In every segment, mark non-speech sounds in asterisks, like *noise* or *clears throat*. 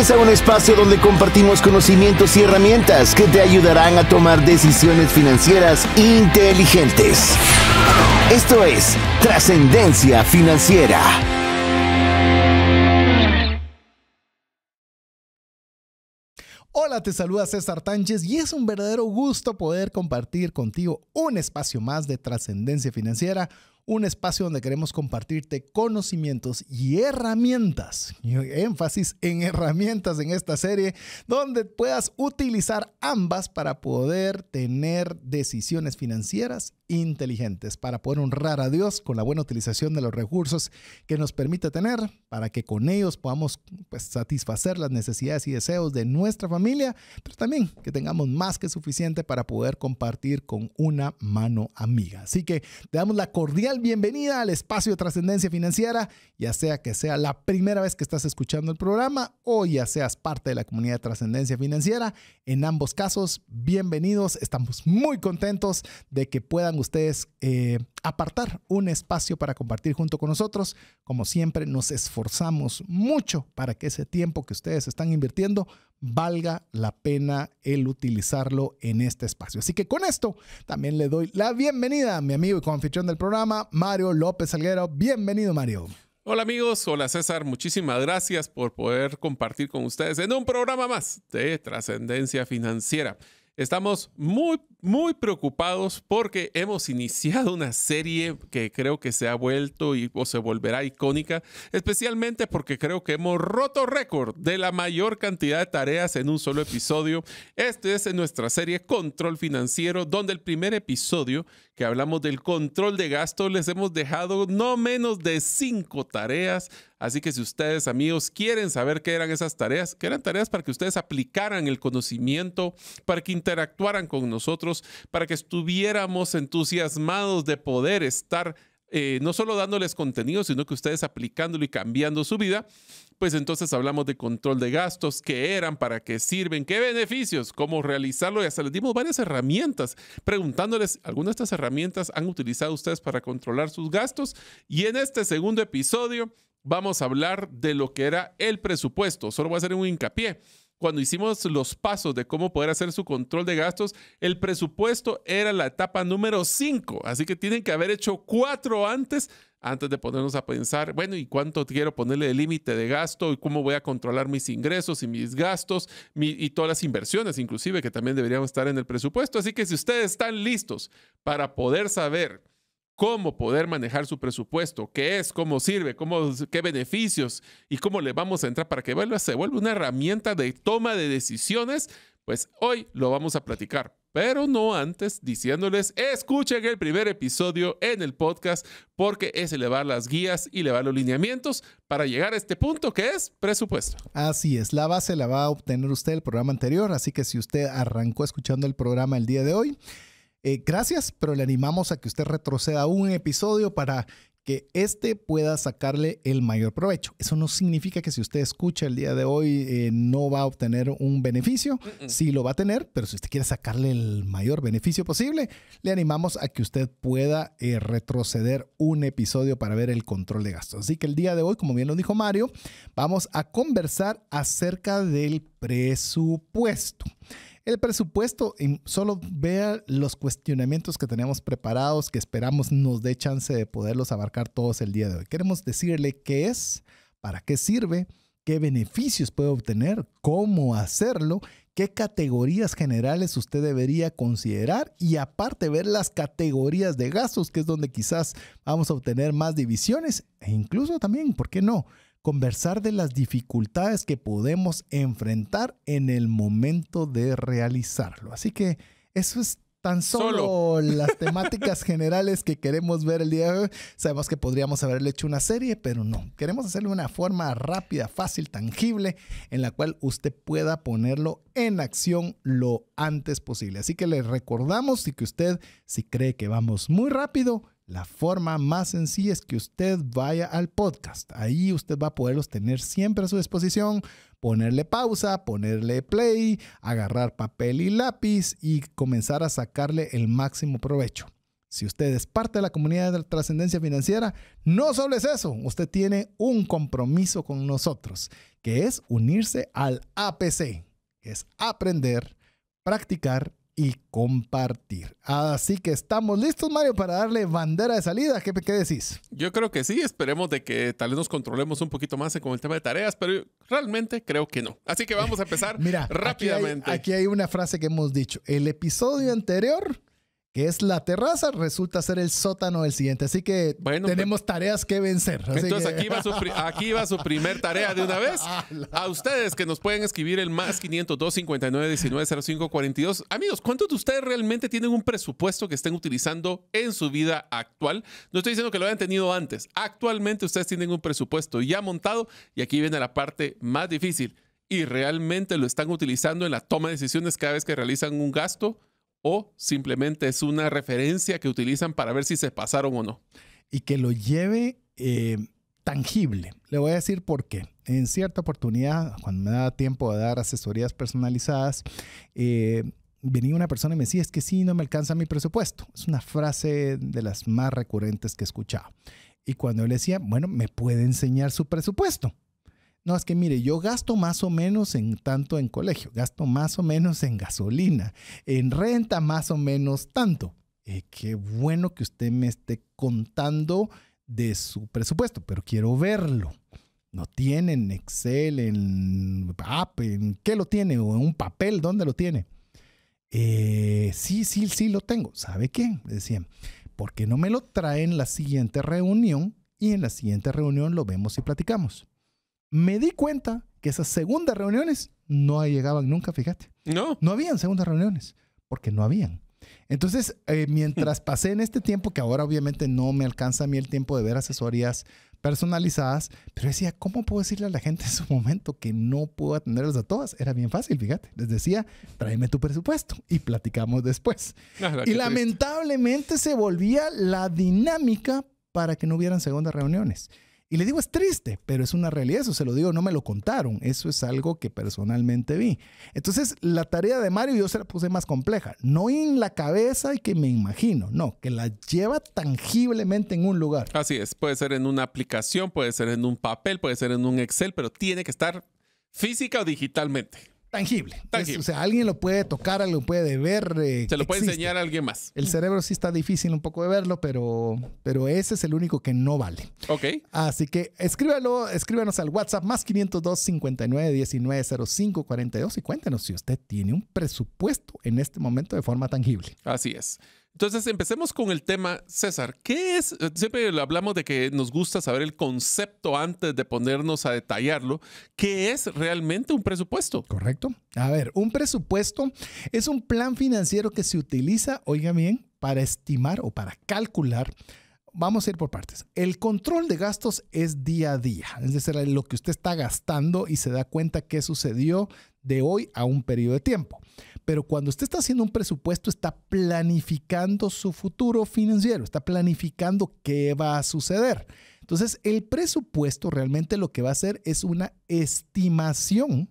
es un espacio donde compartimos conocimientos y herramientas que te ayudarán a tomar decisiones financieras inteligentes. Esto es Trascendencia Financiera. Hola, te saluda César Tánchez y es un verdadero gusto poder compartir contigo un espacio más de trascendencia financiera un espacio donde queremos compartirte conocimientos y herramientas, énfasis en herramientas en esta serie, donde puedas utilizar ambas para poder tener decisiones financieras inteligentes, para poder honrar a Dios con la buena utilización de los recursos que nos permite tener, para que con ellos podamos pues, satisfacer las necesidades y deseos de nuestra familia, pero también que tengamos más que suficiente para poder compartir con una mano amiga. Así que te damos la cordial Bienvenida al espacio de trascendencia financiera, ya sea que sea la primera vez que estás escuchando el programa o ya seas parte de la comunidad de trascendencia financiera. En ambos casos, bienvenidos. Estamos muy contentos de que puedan ustedes eh, apartar un espacio para compartir junto con nosotros. Como siempre, nos esforzamos mucho para que ese tiempo que ustedes están invirtiendo valga la pena el utilizarlo en este espacio. Así que con esto también le doy la bienvenida a mi amigo y anfitrión del programa, Mario López Alguero. Bienvenido, Mario. Hola amigos, hola César, muchísimas gracias por poder compartir con ustedes en un programa más de trascendencia financiera. Estamos muy muy preocupados porque hemos iniciado una serie que creo que se ha vuelto y, o se volverá icónica, especialmente porque creo que hemos roto récord de la mayor cantidad de tareas en un solo episodio. Este es en nuestra serie Control Financiero, donde el primer episodio que hablamos del control de gastos les hemos dejado no menos de cinco tareas. Así que si ustedes, amigos, quieren saber qué eran esas tareas, que eran tareas para que ustedes aplicaran el conocimiento, para que interactuaran con nosotros, para que estuviéramos entusiasmados de poder estar eh, no solo dándoles contenido, sino que ustedes aplicándolo y cambiando su vida, pues entonces hablamos de control de gastos, qué eran, para qué sirven, qué beneficios, cómo realizarlo y hasta les dimos varias herramientas, preguntándoles, ¿alguna de estas herramientas han utilizado ustedes para controlar sus gastos? Y en este segundo episodio vamos a hablar de lo que era el presupuesto. Solo voy a hacer un hincapié cuando hicimos los pasos de cómo poder hacer su control de gastos, el presupuesto era la etapa número 5. Así que tienen que haber hecho cuatro antes antes de ponernos a pensar, bueno, ¿y cuánto quiero ponerle de límite de gasto? ¿Y cómo voy a controlar mis ingresos y mis gastos? y todas las inversiones, inclusive, que también deberíamos estar en el presupuesto. Así que si ustedes están listos para poder saber cómo poder manejar su presupuesto, qué es, cómo sirve, qué beneficios y cómo le vamos a entrar para que vuelva, se vuelva una herramienta de toma de decisiones, pues hoy lo vamos a platicar. Pero no antes diciéndoles, escuchen el primer episodio en el podcast porque es elevar las guías y elevar los lineamientos para llegar a este punto que es presupuesto. Así es, la base la va a obtener usted el programa anterior, así que si usted arrancó escuchando el programa el día de hoy, eh, gracias, pero le animamos a que usted retroceda un episodio para que éste pueda sacarle el mayor provecho. Eso no significa que si usted escucha el día de hoy eh, no va a obtener un beneficio. Sí lo va a tener, pero si usted quiere sacarle el mayor beneficio posible, le animamos a que usted pueda eh, retroceder un episodio para ver el control de gastos. Así que el día de hoy, como bien lo dijo Mario, vamos a conversar acerca del presupuesto el presupuesto, y solo vea los cuestionamientos que tenemos preparados, que esperamos nos dé chance de poderlos abarcar todos el día de hoy. Queremos decirle qué es, para qué sirve, qué beneficios puede obtener, cómo hacerlo, qué categorías generales usted debería considerar y aparte ver las categorías de gastos, que es donde quizás vamos a obtener más divisiones e incluso también, ¿por qué no? conversar de las dificultades que podemos enfrentar en el momento de realizarlo. Así que eso es tan solo, *laughs* las *laughs* temáticas generales que queremos ver el día de hoy. Sabemos que podríamos haberle hecho una serie, pero no. Queremos hacerle una forma rápida, fácil, tangible, en la cual usted pueda ponerlo en acción lo antes posible. Así que le recordamos y que usted, si cree que vamos muy rápido, la forma más sencilla es que usted vaya al podcast. Ahí usted va a poderlos tener siempre a su disposición, ponerle pausa, ponerle play, agarrar papel y lápiz y comenzar a sacarle el máximo provecho. Si usted es parte de la comunidad de la trascendencia financiera, no solo es eso, usted tiene un compromiso con nosotros, que es unirse al APC, es aprender, practicar y compartir. Así que estamos listos, Mario, para darle bandera de salida. ¿Qué, decís? Yo creo que sí, esperemos de que tal vez nos controlemos un poquito más con el tema de tareas, pero realmente creo que no. Así que vamos a empezar *laughs* Mira, rápidamente. aquí hay una frase que hemos dicho. El episodio anterior que es la terraza, resulta ser el sótano del siguiente. Así que pues, tenemos tareas que vencer. entonces Aquí, va su aquí va su primer tarea de una vez. *laughs* A ustedes que nos pueden escribir el más 502 59 19 05 42. Amigos, ¿cuántos de ustedes realmente tienen un presupuesto que estén utilizando en su vida actual? No estoy diciendo que lo hayan tenido antes. Actualmente ustedes tienen un presupuesto ya montado y aquí viene la parte más difícil. Y realmente lo están utilizando en la toma de decisiones cada vez que realizan un gasto o simplemente es una referencia que utilizan para ver si se pasaron o no. Y que lo lleve eh, tangible. Le voy a decir por qué. En cierta oportunidad, cuando me daba tiempo de dar asesorías personalizadas, eh, venía una persona y me decía, es que sí, no me alcanza mi presupuesto. Es una frase de las más recurrentes que escuchaba. Y cuando yo le decía, bueno, me puede enseñar su presupuesto. No, es que mire, yo gasto más o menos en tanto en colegio, gasto más o menos en gasolina, en renta más o menos tanto. Eh, qué bueno que usted me esté contando de su presupuesto, pero quiero verlo. ¿No tiene en Excel, en qué lo tiene? ¿O en un papel? ¿Dónde lo tiene? Eh, sí, sí, sí lo tengo. ¿Sabe qué? Decían, ¿por qué no me lo traen la siguiente reunión? Y en la siguiente reunión lo vemos y platicamos me di cuenta que esas segundas reuniones no llegaban nunca, fíjate. No. No habían segundas reuniones, porque no habían. Entonces, eh, mientras *laughs* pasé en este tiempo, que ahora obviamente no me alcanza a mí el tiempo de ver asesorías personalizadas, pero decía, ¿cómo puedo decirle a la gente en su momento que no puedo atenderlas a todas? Era bien fácil, fíjate. Les decía, tráeme tu presupuesto y platicamos después. Ah, y lamentablemente se volvía la dinámica para que no hubieran segundas reuniones. Y le digo, es triste, pero es una realidad, eso se lo digo, no me lo contaron, eso es algo que personalmente vi. Entonces, la tarea de Mario yo se la puse más compleja, no en la cabeza y que me imagino, no, que la lleva tangiblemente en un lugar. Así es, puede ser en una aplicación, puede ser en un papel, puede ser en un Excel, pero tiene que estar física o digitalmente. Tangible. o sea, alguien lo puede tocar, alguien lo puede ver. Eh, Se lo puede enseñar a alguien más. El cerebro sí está difícil un poco de verlo, pero, pero ese es el único que no vale. Ok. Así que escríbalo, escríbanos al WhatsApp más 502 59 19 05 42 y cuéntenos si usted tiene un presupuesto en este momento de forma tangible. Así es. Entonces, empecemos con el tema, César. ¿Qué es? Siempre hablamos de que nos gusta saber el concepto antes de ponernos a detallarlo. ¿Qué es realmente un presupuesto? Correcto. A ver, un presupuesto es un plan financiero que se utiliza, oiga bien, para estimar o para calcular vamos a ir por partes. El control de gastos es día a día, es decir, lo que usted está gastando y se da cuenta qué sucedió de hoy a un periodo de tiempo. Pero cuando usted está haciendo un presupuesto, está planificando su futuro financiero, está planificando qué va a suceder. Entonces, el presupuesto realmente lo que va a hacer es una estimación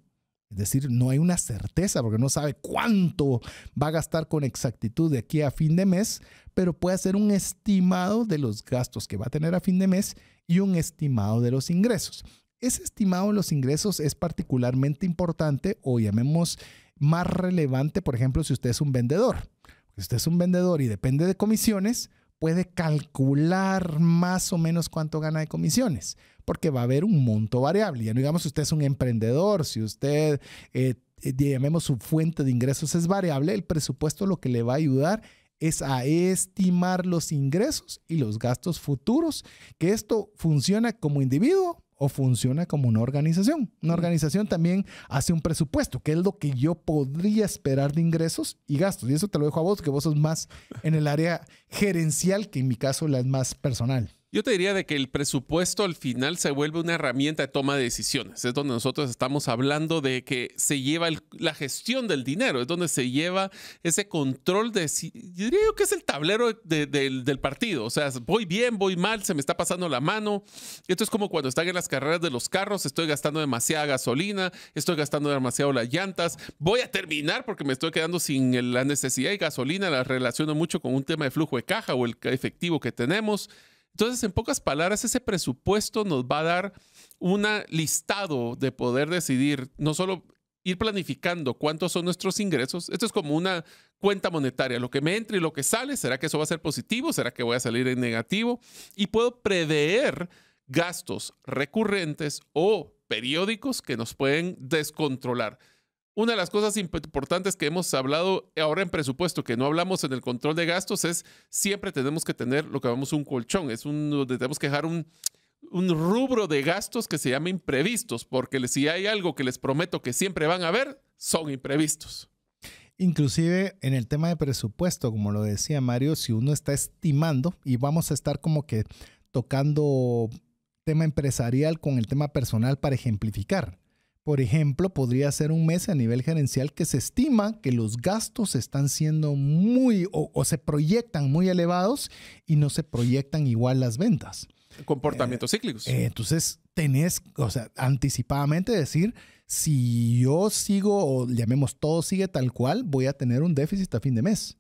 es decir, no hay una certeza porque no sabe cuánto va a gastar con exactitud de aquí a fin de mes, pero puede hacer un estimado de los gastos que va a tener a fin de mes y un estimado de los ingresos. Ese estimado de los ingresos es particularmente importante o llamemos más relevante, por ejemplo, si usted es un vendedor. Si usted es un vendedor y depende de comisiones, puede calcular más o menos cuánto gana de comisiones, porque va a haber un monto variable. Ya no digamos si usted es un emprendedor, si usted, eh, eh, llamemos su fuente de ingresos es variable, el presupuesto lo que le va a ayudar es a estimar los ingresos y los gastos futuros, que esto funciona como individuo o funciona como una organización. Una organización también hace un presupuesto, que es lo que yo podría esperar de ingresos y gastos. Y eso te lo dejo a vos, que vos sos más en el área gerencial, que en mi caso la es más personal. Yo te diría de que el presupuesto al final se vuelve una herramienta de toma de decisiones. Es donde nosotros estamos hablando de que se lleva la gestión del dinero, es donde se lleva ese control de... Yo diría que es el tablero del, del partido. O sea, voy bien, voy mal, se me está pasando la mano. Esto es como cuando están en las carreras de los carros, estoy gastando demasiada gasolina, estoy gastando demasiado las llantas, voy a terminar porque me estoy quedando sin la necesidad de gasolina, la relaciono mucho con un tema de flujo de caja o el efectivo que tenemos. Entonces, en pocas palabras, ese presupuesto nos va a dar un listado de poder decidir, no solo ir planificando cuántos son nuestros ingresos. Esto es como una cuenta monetaria. Lo que me entra y lo que sale, ¿será que eso va a ser positivo? ¿Será que voy a salir en negativo? Y puedo prever gastos recurrentes o periódicos que nos pueden descontrolar. Una de las cosas importantes que hemos hablado ahora en presupuesto, que no hablamos en el control de gastos, es siempre tenemos que tener lo que llamamos un colchón, es un, tenemos que dejar un, rubro de gastos que se llama imprevistos, porque si hay algo que les prometo que siempre van a ver, son imprevistos. Inclusive en el tema de presupuesto, como lo decía Mario, si uno está estimando y vamos a estar como que tocando tema empresarial con el tema personal para ejemplificar. Por ejemplo, podría ser un mes a nivel gerencial que se estima que los gastos están siendo muy o, se proyectan muy elevados y no se proyectan igual las ventas. Comportamientos eh, cíclicos. entonces, tenés, o sea, anticipadamente decir, si yo sigo, o llamemos todo sigue tal cual, voy a tener un déficit a fin de mes.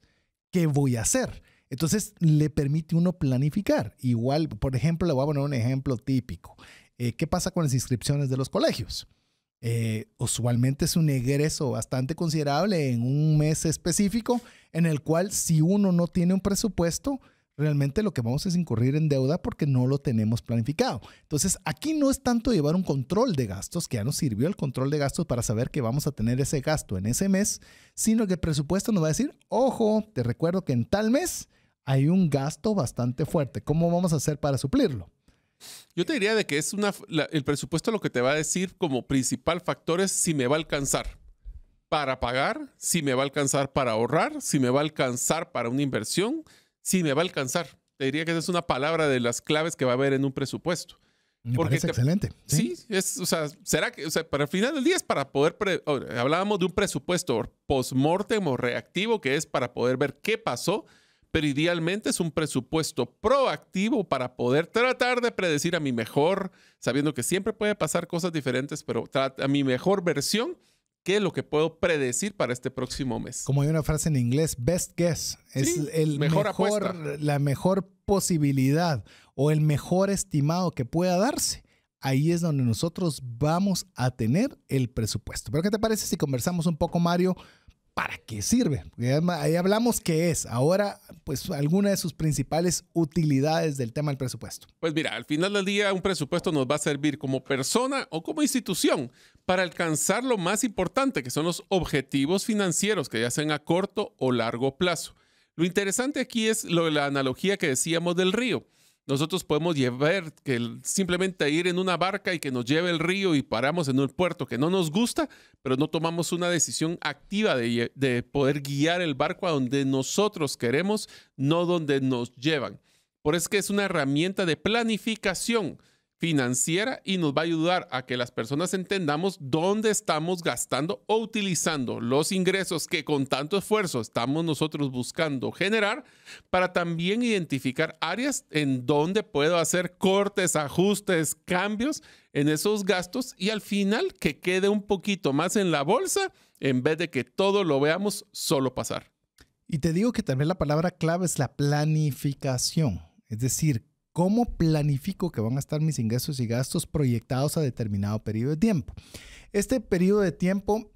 ¿Qué voy a hacer? Entonces, le permite uno planificar. Igual, por ejemplo, le voy a poner un ejemplo típico. Eh, ¿Qué pasa con las inscripciones de los colegios? Eh, usualmente es un egreso bastante considerable en un mes específico, en el cual si uno no tiene un presupuesto, realmente lo que vamos es incurrir en deuda porque no lo tenemos planificado. Entonces, aquí no es tanto llevar un control de gastos, que ya nos sirvió el control de gastos para saber que vamos a tener ese gasto en ese mes, sino que el presupuesto nos va a decir, ojo, te recuerdo que en tal mes hay un gasto bastante fuerte, ¿cómo vamos a hacer para suplirlo? Yo te diría de que es una, el presupuesto lo que te va a decir como principal factor es si me va a alcanzar para pagar, si me va a alcanzar para ahorrar, si me va a alcanzar para una inversión, si me va a alcanzar. Te diría que esa es una palabra de las claves que va a haber en un presupuesto. Porque parece excelente. ¿sí? es, o sea, será que, o sea, para el final del día es para poder, hablábamos de un presupuesto post-mortem o reactivo, que es para poder ver qué pasó, pero idealmente es un presupuesto proactivo para poder tratar de predecir a mi mejor, sabiendo que siempre puede pasar cosas diferentes, pero a mi mejor versión qué es lo que puedo predecir para este próximo mes. Como hay una frase en inglés, best guess, es el mejor, la mejor posibilidad o el mejor estimado que pueda darse. Ahí es donde nosotros vamos a tener el presupuesto. Pero ¿qué te parece si conversamos un poco, Mario, para qué sirve. Ahí hablamos qué es. Ahora, pues, alguna de sus principales utilidades del tema del presupuesto. Pues mira, al final del día un presupuesto nos va a servir como persona o como institución para alcanzar lo más importante, que son los objetivos financieros, que ya sean a corto o largo plazo. Lo interesante aquí es lo de la analogía que decíamos del río. Nosotros podemos llevar, que simplemente ir en una barca y que nos lleve el río y paramos en un puerto que no nos gusta, pero no tomamos una decisión activa de, de poder guiar el barco a donde nosotros queremos, no donde nos llevan. Por eso es que es una herramienta de planificación financiera y nos va a ayudar a que las personas entendamos dónde estamos gastando o utilizando los ingresos que con tanto esfuerzo estamos nosotros buscando generar para también identificar áreas en donde puedo hacer cortes, ajustes, cambios en esos gastos y al final que quede un poquito más en la bolsa en vez de que todo lo veamos solo pasar. Y te digo que también la palabra clave es la planificación, es decir, cómo planifico que van a estar mis ingresos y gastos proyectados a determinado periodo de tiempo. Este periodo de tiempo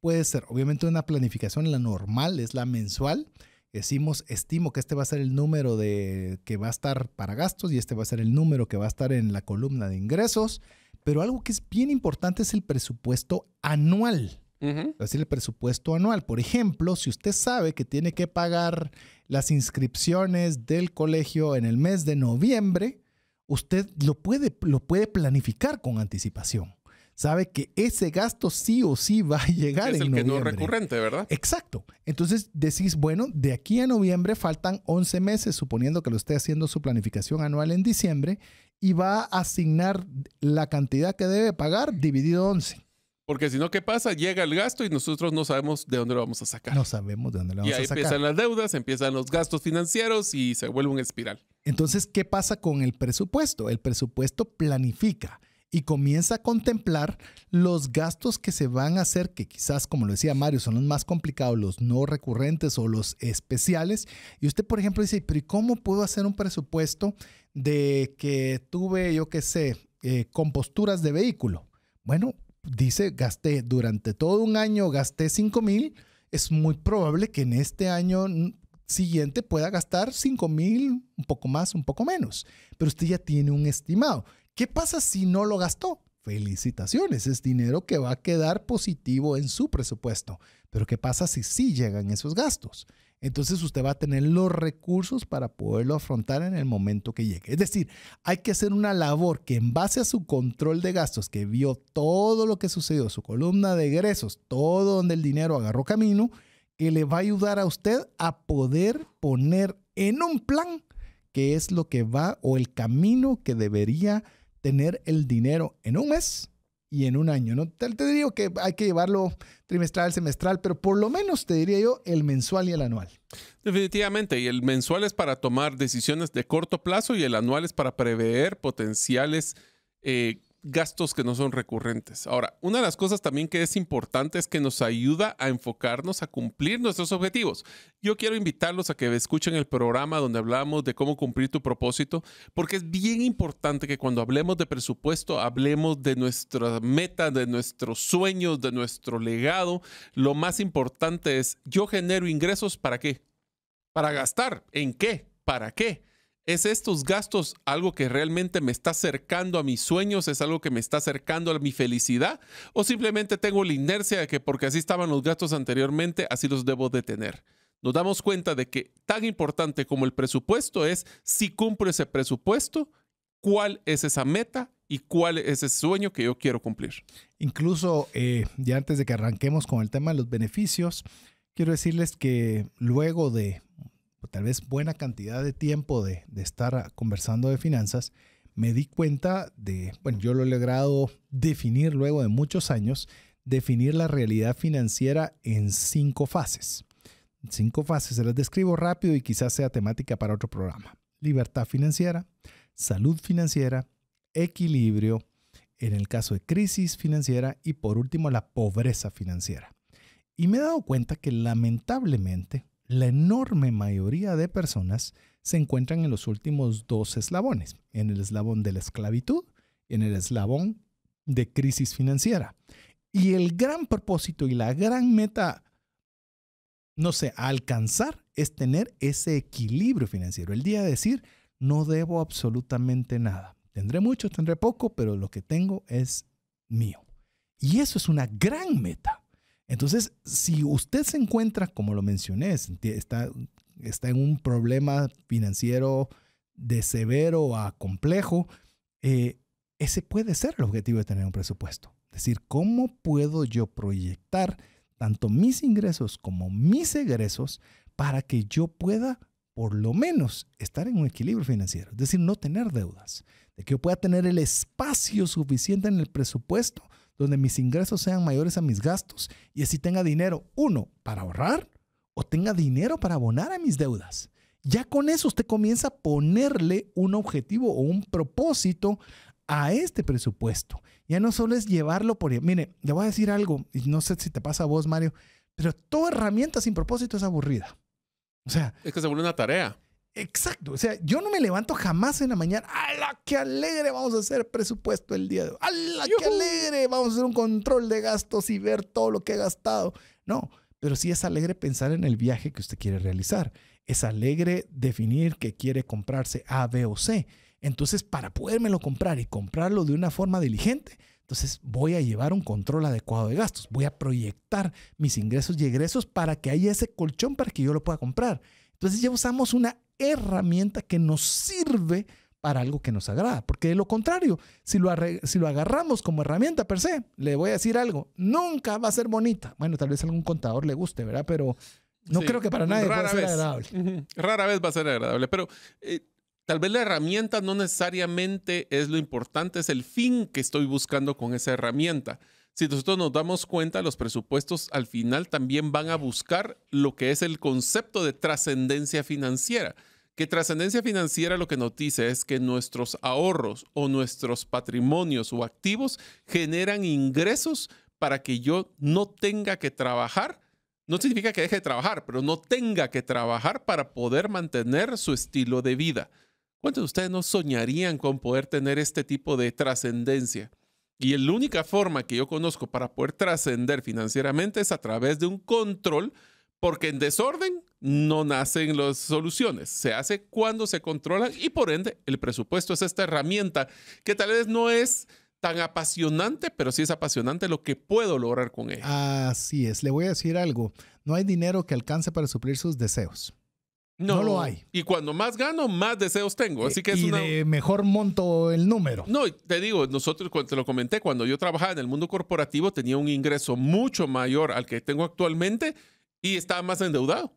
puede ser, obviamente, una planificación, la normal, es la mensual decimos, estimo que este va a ser el número de, que va a estar para gastos y este va a ser el número que va a estar en la columna de ingresos. Pero algo que es bien importante es el presupuesto anual. Es decir, el presupuesto anual. Por ejemplo, si usted sabe que tiene que pagar las inscripciones del colegio en el mes de noviembre, usted lo puede, lo puede planificar con anticipación. Sabe que ese gasto sí o sí va a llegar en noviembre. Es el que recurrente, ¿verdad? Exacto. Entonces decís, bueno, de aquí a noviembre faltan 11 meses, suponiendo que lo esté haciendo su planificación anual en diciembre, y va a asignar la cantidad que debe pagar dividido 11. Porque si no, ¿qué pasa? Llega el gasto y nosotros no sabemos de dónde lo vamos a sacar. No sabemos de dónde lo vamos a sacar. Y ahí empiezan las deudas, empiezan los gastos financieros y se vuelve un espiral. Entonces, ¿qué pasa con el presupuesto? El presupuesto planifica y comienza a contemplar los gastos que se van a hacer, que quizás, como lo decía Mario, son los más complicados, los no recurrentes o los especiales. Y usted, por ejemplo, dice, pero ¿y cómo puedo hacer un presupuesto de que tuve, yo qué sé, eh, composturas de vehículo? Bueno, dice, gasté durante todo un año, gasté 5 mil, es muy probable que en este año siguiente pueda gastar 5 mil, un poco más, un poco menos, pero usted ya tiene un estimado. ¿Qué pasa si no lo gastó? Felicitaciones, es dinero que va a quedar positivo en su presupuesto. Pero ¿qué pasa si sí llegan esos gastos? entonces usted va a tener los recursos para poderlo afrontar en el momento que llegue. Es decir, hay que hacer una labor que en base a su control de gastos, que vio todo lo que sucedió, su columna de egresos, todo donde el dinero agarró camino, que le va a ayudar a usted a poder poner en un plan qué es lo que va o el camino que debería tener el dinero en un mes y en un año, ¿no? Te, digo diría que hay que llevarlo trimestral, semestral, pero por lo menos te diría yo el mensual y el anual. Definitivamente, y el mensual es para tomar decisiones de corto plazo y el anual es para prever potenciales eh, gastos que no son recurrentes. Ahora, una de las cosas también que es importante es que nos ayuda a enfocarnos a cumplir nuestros objetivos. Yo quiero invitarlos a que escuchen el programa donde hablamos de cómo cumplir tu propósito, porque es bien importante que cuando hablemos de presupuesto, hablemos de nuestra meta, de nuestros sueños, de nuestro legado. Lo más importante es, yo genero ingresos para qué? Para gastar. ¿En qué? ¿Para qué? ¿Es estos gastos algo que realmente me está acercando a mis sueños? ¿Es algo que me está acercando a mi felicidad? ¿O simplemente tengo la inercia de que porque así estaban los gastos anteriormente, así los debo detener. Nos damos cuenta de que tan importante como el presupuesto es si cumplo ese presupuesto, cuál es esa meta y cuál es ese sueño que yo quiero cumplir. Incluso, eh, ya antes de que arranquemos con el tema de los beneficios, quiero decirles que luego de pues, tal vez buena cantidad de tiempo de, estar conversando de finanzas, me di cuenta de, bueno, yo lo he logrado definir luego de muchos años, definir la realidad financiera en cinco fases. Cinco fases, se las describo rápido y quizás sea temática para otro programa. Libertad financiera, salud financiera, equilibrio, en el caso de crisis financiera y por último la pobreza financiera. Y me he dado cuenta que lamentablemente la enorme mayoría de personas se encuentran en los últimos dos eslabones, en el eslabón de la esclavitud en el eslabón de crisis financiera. Y el gran propósito y la gran meta, no sé, alcanzar es tener ese equilibrio financiero. El día de decir, no debo absolutamente nada. Tendré mucho, tendré poco, pero lo que tengo es mío. Y eso es una gran meta. Entonces, si usted se encuentra, como lo mencioné, está, en un problema financiero de severo a complejo, eh, ese puede ser el objetivo de tener un presupuesto. Es decir, ¿cómo puedo yo proyectar tanto mis ingresos como mis egresos para que yo pueda por lo menos estar en un equilibrio financiero? Es decir, no tener deudas, de que yo pueda tener el espacio suficiente en el presupuesto donde mis ingresos sean mayores a mis gastos y así tenga dinero, uno, para ahorrar o tenga dinero para abonar a mis deudas. Ya con eso usted comienza a ponerle un objetivo o un propósito a este presupuesto. Ya no solo es llevarlo por... Mire, le voy a decir algo, y no sé si te pasa a vos, Mario, pero toda herramienta sin propósito es aburrida. O sea... Es que se vuelve una tarea. Exacto, o sea, yo no me levanto jamás en la mañana. ¡Hala, qué alegre! Vamos a hacer presupuesto el día de hoy. ¡Hala, qué alegre! Vamos a hacer un control de gastos y ver todo lo que he gastado. No, pero sí es alegre pensar en el viaje que usted quiere realizar. Es alegre definir que quiere comprarse A, B o C. Entonces, para podérmelo comprar y comprarlo de una forma diligente, entonces voy a llevar un control adecuado de gastos. Voy a proyectar mis ingresos y egresos para que haya ese colchón para que yo lo pueda comprar. Entonces ya usamos una herramienta que nos sirve para algo que nos agrada. Porque de lo contrario, si lo, si lo agarramos como herramienta per se, le voy a decir algo, nunca va a ser bonita. Bueno, tal vez a algún contador le guste, ¿verdad? Pero no creo que para nadie rara agradable. Rara vez va a ser agradable, pero... Eh, tal vez la herramienta no necesariamente es lo importante, es el fin que estoy buscando con esa herramienta si nosotros nos damos cuenta, los presupuestos al final también van a buscar lo que es el concepto de trascendencia financiera. Que trascendencia financiera lo que nos dice es que nuestros ahorros o nuestros patrimonios o activos generan ingresos para que yo no tenga que trabajar. No significa que deje de trabajar, pero no tenga que trabajar para poder mantener su estilo de vida. ¿Cuántos de ustedes no soñarían con poder tener este tipo de trascendencia? Y la única forma que yo conozco para poder trascender financieramente es a través de un control, porque en desorden no nacen las soluciones. Se hace cuando se controlan y por ende el presupuesto es esta herramienta que tal vez no es tan apasionante, pero sí es apasionante lo que puedo lograr con ella. Así es, le voy a decir algo, no hay dinero que alcance para suplir sus deseos. No, lo hay. Y cuando más gano, más deseos tengo. Así que es y de mejor monto el número. No, te digo, nosotros, te lo comenté, cuando yo trabajaba en el mundo corporativo tenía un ingreso mucho mayor al que tengo actualmente y estaba más endeudado.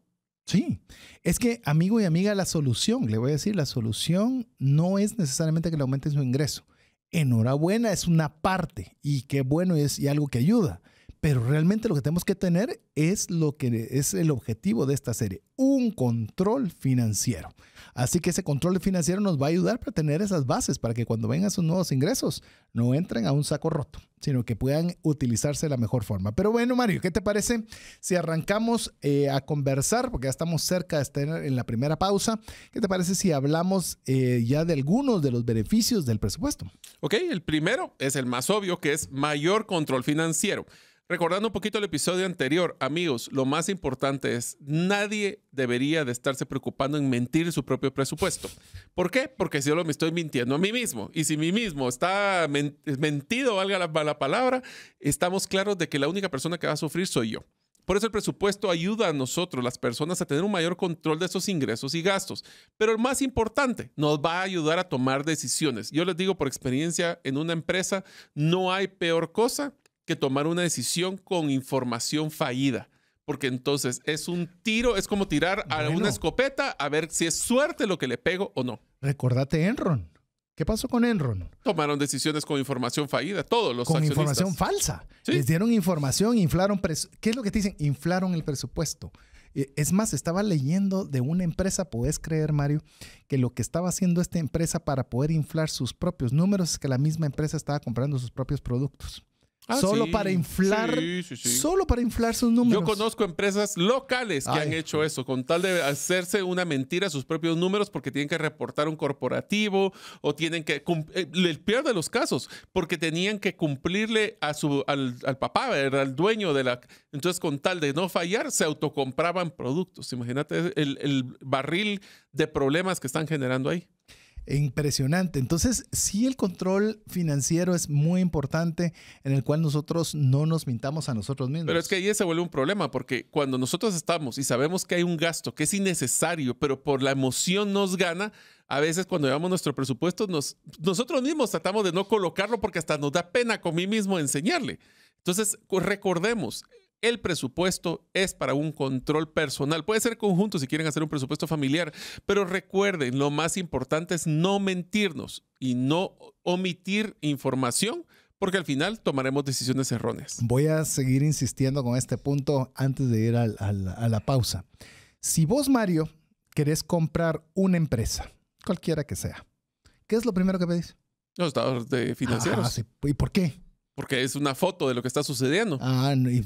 Sí, es que amigo y amiga, la solución, le voy a decir, la solución no es necesariamente que le aumenten su ingreso. Enhorabuena, es una parte y qué bueno es y algo que ayuda. Pero realmente lo que tenemos que tener es lo que es el objetivo de esta serie, un control financiero. Así que ese control financiero nos va a ayudar para tener esas bases para que cuando vengan sus nuevos ingresos no entren a un saco roto, sino que puedan utilizarse de la mejor forma. Pero bueno, Mario, ¿qué te parece si arrancamos eh, a conversar? Porque ya estamos cerca de estar en la primera pausa. ¿Qué te parece si hablamos eh, ya de algunos de los beneficios del presupuesto? Ok, el primero es el más obvio, que es mayor control financiero. Recordando un poquito el episodio anterior, amigos, lo más importante es nadie debería de estarse preocupando en mentir su propio presupuesto. ¿Por qué? Porque si yo lo me estoy mintiendo a mí mismo y si mí mismo está mentido, valga la, palabra, estamos claros de que la única persona que va a sufrir soy yo. Por eso el presupuesto ayuda a nosotros, las personas, a tener un mayor control de esos ingresos y gastos. Pero el más importante, nos va a ayudar a tomar decisiones. Yo les digo por experiencia en una empresa, no hay peor cosa que tomar una decisión con información fallida. Porque entonces es un tiro, es como tirar a una escopeta a ver si es suerte lo que le pego o no. Recordate Enron. ¿Qué pasó con Enron? Tomaron decisiones con información fallida, todos los Con información falsa. Les dieron información, inflaron... ¿Qué es lo que te dicen? Inflaron el presupuesto. Eh, es más, estaba leyendo de una empresa, ¿puedes creer, Mario, que lo que estaba haciendo esta empresa para poder inflar sus propios números es que la misma empresa estaba comprando sus propios productos. Ah, solo para inflar, solo para inflar sus números. Yo conozco empresas locales que han hecho eso, con tal de hacerse una mentira a sus propios números porque tienen que reportar un corporativo o tienen que, eh, el peor de los casos, porque tenían que cumplirle a su, al, papá, era el dueño de la... Entonces, con tal de no fallar, se autocompraban productos. Imagínate el barril de problemas que están generando ahí. E impresionante. Entonces, sí, el control financiero es muy importante en el cual nosotros no nos mintamos a nosotros mismos. Pero es que ahí se vuelve un problema porque cuando nosotros estamos y sabemos que hay un gasto que es innecesario, pero por la emoción nos gana, a veces cuando llevamos nuestro presupuesto, nos, nosotros mismos tratamos de no colocarlo porque hasta nos da pena con mí mismo enseñarle. Entonces, recordemos, el presupuesto es para un control personal. Puede ser conjunto si quieren hacer un presupuesto familiar, pero recuerden, lo más importante es no mentirnos y no omitir información porque al final tomaremos decisiones erróneas. Voy a seguir insistiendo con este punto antes de ir a, la pausa. Si vos, Mario, querés comprar una empresa, cualquiera que sea, ¿qué es lo primero que pedís? Los estados financieros. Ah, ¿Y por qué? Porque es una foto de lo que está sucediendo. Ah, y,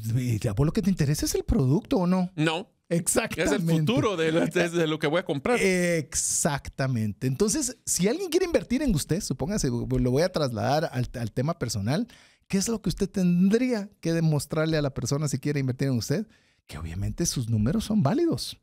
vos lo que te interesa es el producto o no. No. Exactamente. Es el futuro de lo, que voy a comprar. Exactamente. Entonces, si alguien quiere invertir en usted, supóngase, pues, lo voy a trasladar al tema personal. ¿Qué es lo que usted tendría que demostrarle a la persona si quiere invertir en usted? Que obviamente sus números son válidos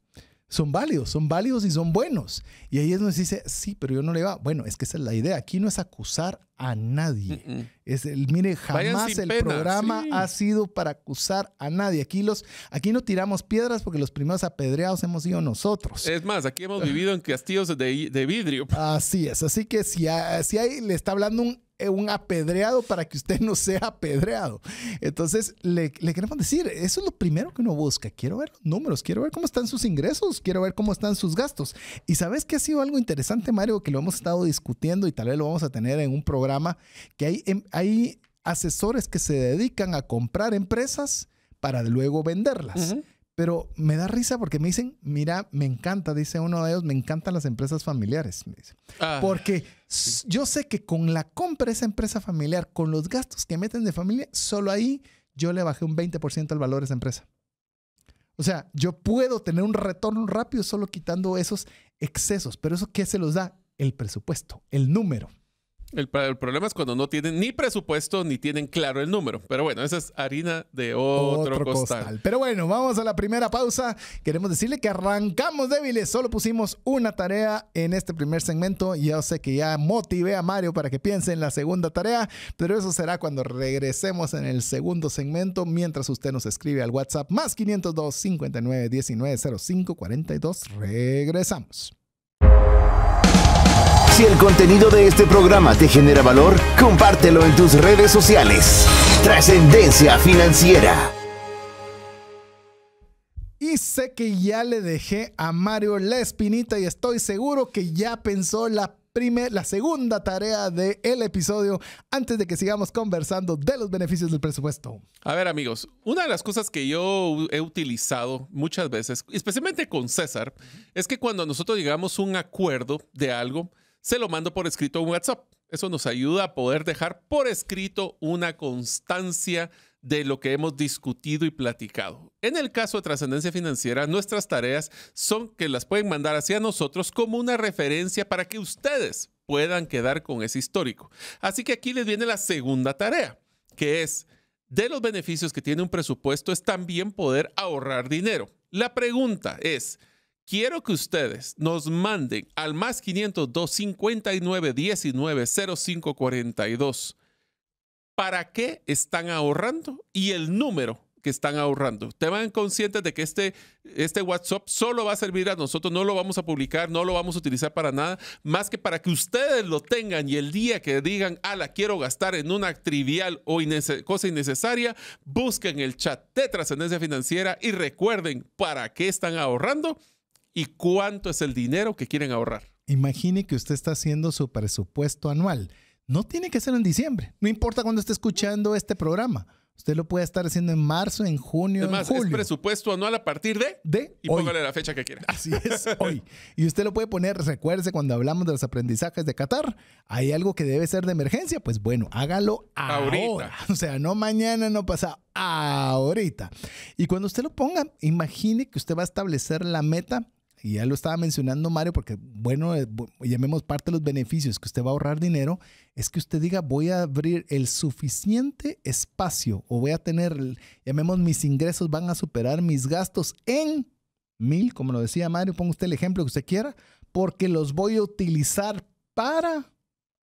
son válidos, son válidos y son buenos. Y ahí es donde se dice, sí, pero yo no le va. Bueno, es que esa es la idea. Aquí no es acusar a nadie. Es el, mire, jamás el programa ha sido para acusar a nadie. Aquí, los, aquí no tiramos piedras porque los primeros apedreados hemos sido nosotros. Es más, aquí hemos vivido en castillos de, vidrio. Así es. Así que si, si le está hablando un eh, un apedreado para que usted no sea apedreado. Entonces, le, queremos decir, eso es lo primero que uno busca. Quiero ver los números, quiero ver cómo están sus ingresos, quiero ver cómo están sus gastos. Y sabes que ha sido algo interesante, Mario, que lo hemos estado discutiendo y tal vez lo vamos a tener en un programa, que hay, em, hay asesores que se dedican a comprar empresas para luego venderlas. Pero me da risa porque me dicen, mira, me encanta, dice uno de ellos, me encantan las empresas familiares. Ah. porque yo sé que con la compra de esa empresa familiar, con los gastos que meten de familia, solo ahí yo le bajé un 20% al valor a esa empresa. O sea, yo puedo tener un retorno rápido solo quitando esos excesos, pero eso ¿qué se los da? El presupuesto, el número. El, problema es cuando no tienen ni presupuesto ni tienen claro el número. Pero bueno, esa es harina de otro, costal. Pero bueno, vamos a la primera pausa. Queremos decirle que arrancamos débiles. Solo pusimos una tarea en este primer segmento. ya sé que ya motivé a Mario para que piense en la segunda tarea, pero eso será cuando regresemos en el segundo segmento. Mientras usted nos escribe al WhatsApp más 502 59 19 05 42. Regresamos. Si el contenido de este programa te genera valor, compártelo en tus redes sociales. Trascendencia financiera. Y sé que ya le dejé a Mario la espinita y estoy seguro que ya pensó la la segunda tarea del episodio antes de que sigamos conversando de los beneficios del presupuesto. A ver amigos, una de las cosas que yo he utilizado muchas veces, especialmente con César, es que cuando nosotros llegamos a un acuerdo de algo, se lo mando por escrito a un WhatsApp. Eso nos ayuda a poder dejar por escrito una constancia de lo que hemos discutido y platicado. En el caso de trascendencia financiera, nuestras tareas son que las pueden mandar hacia nosotros como una referencia para que ustedes puedan quedar con ese histórico. Así que aquí les viene la segunda tarea, que es, de los beneficios que tiene un presupuesto es también poder ahorrar dinero. La pregunta es, Quiero que ustedes nos manden al más 500 259 19 0542 para qué están ahorrando y el número que están ahorrando. Ustedes van conscientes de que este, este WhatsApp solo va a servir a nosotros, no lo vamos a publicar, no lo vamos a utilizar para nada, más que para que ustedes lo tengan y el día que digan, la quiero gastar en una trivial o cosa innecesaria, busquen el chat de trascendencia financiera y recuerden para qué están ahorrando y cuánto es el dinero que quieren ahorrar. Imagine que usted está haciendo su presupuesto anual. No tiene que ser en diciembre. No importa cuando esté escuchando este programa. Usted lo puede estar haciendo en marzo, en junio, en julio. Es presupuesto anual a partir de. De. Y póngale la fecha que quiera. Así es, hoy. Y usted lo puede poner, recuerde cuando hablamos de los aprendizajes de Qatar. Hay algo que debe ser de emergencia. Pues bueno, hágalo ahora. O sea, no mañana, no pasa. Ahorita. Y cuando usted lo ponga, imagine que usted va a establecer la meta y ya lo estaba mencionando Mario, porque bueno, eh, llamemos parte de los beneficios que usted va a ahorrar dinero, es que usted diga, voy a abrir el suficiente espacio o voy a tener, llamemos mis ingresos van a superar mis gastos en mil, como lo decía Mario, ponga usted el ejemplo que usted quiera, porque los voy a utilizar para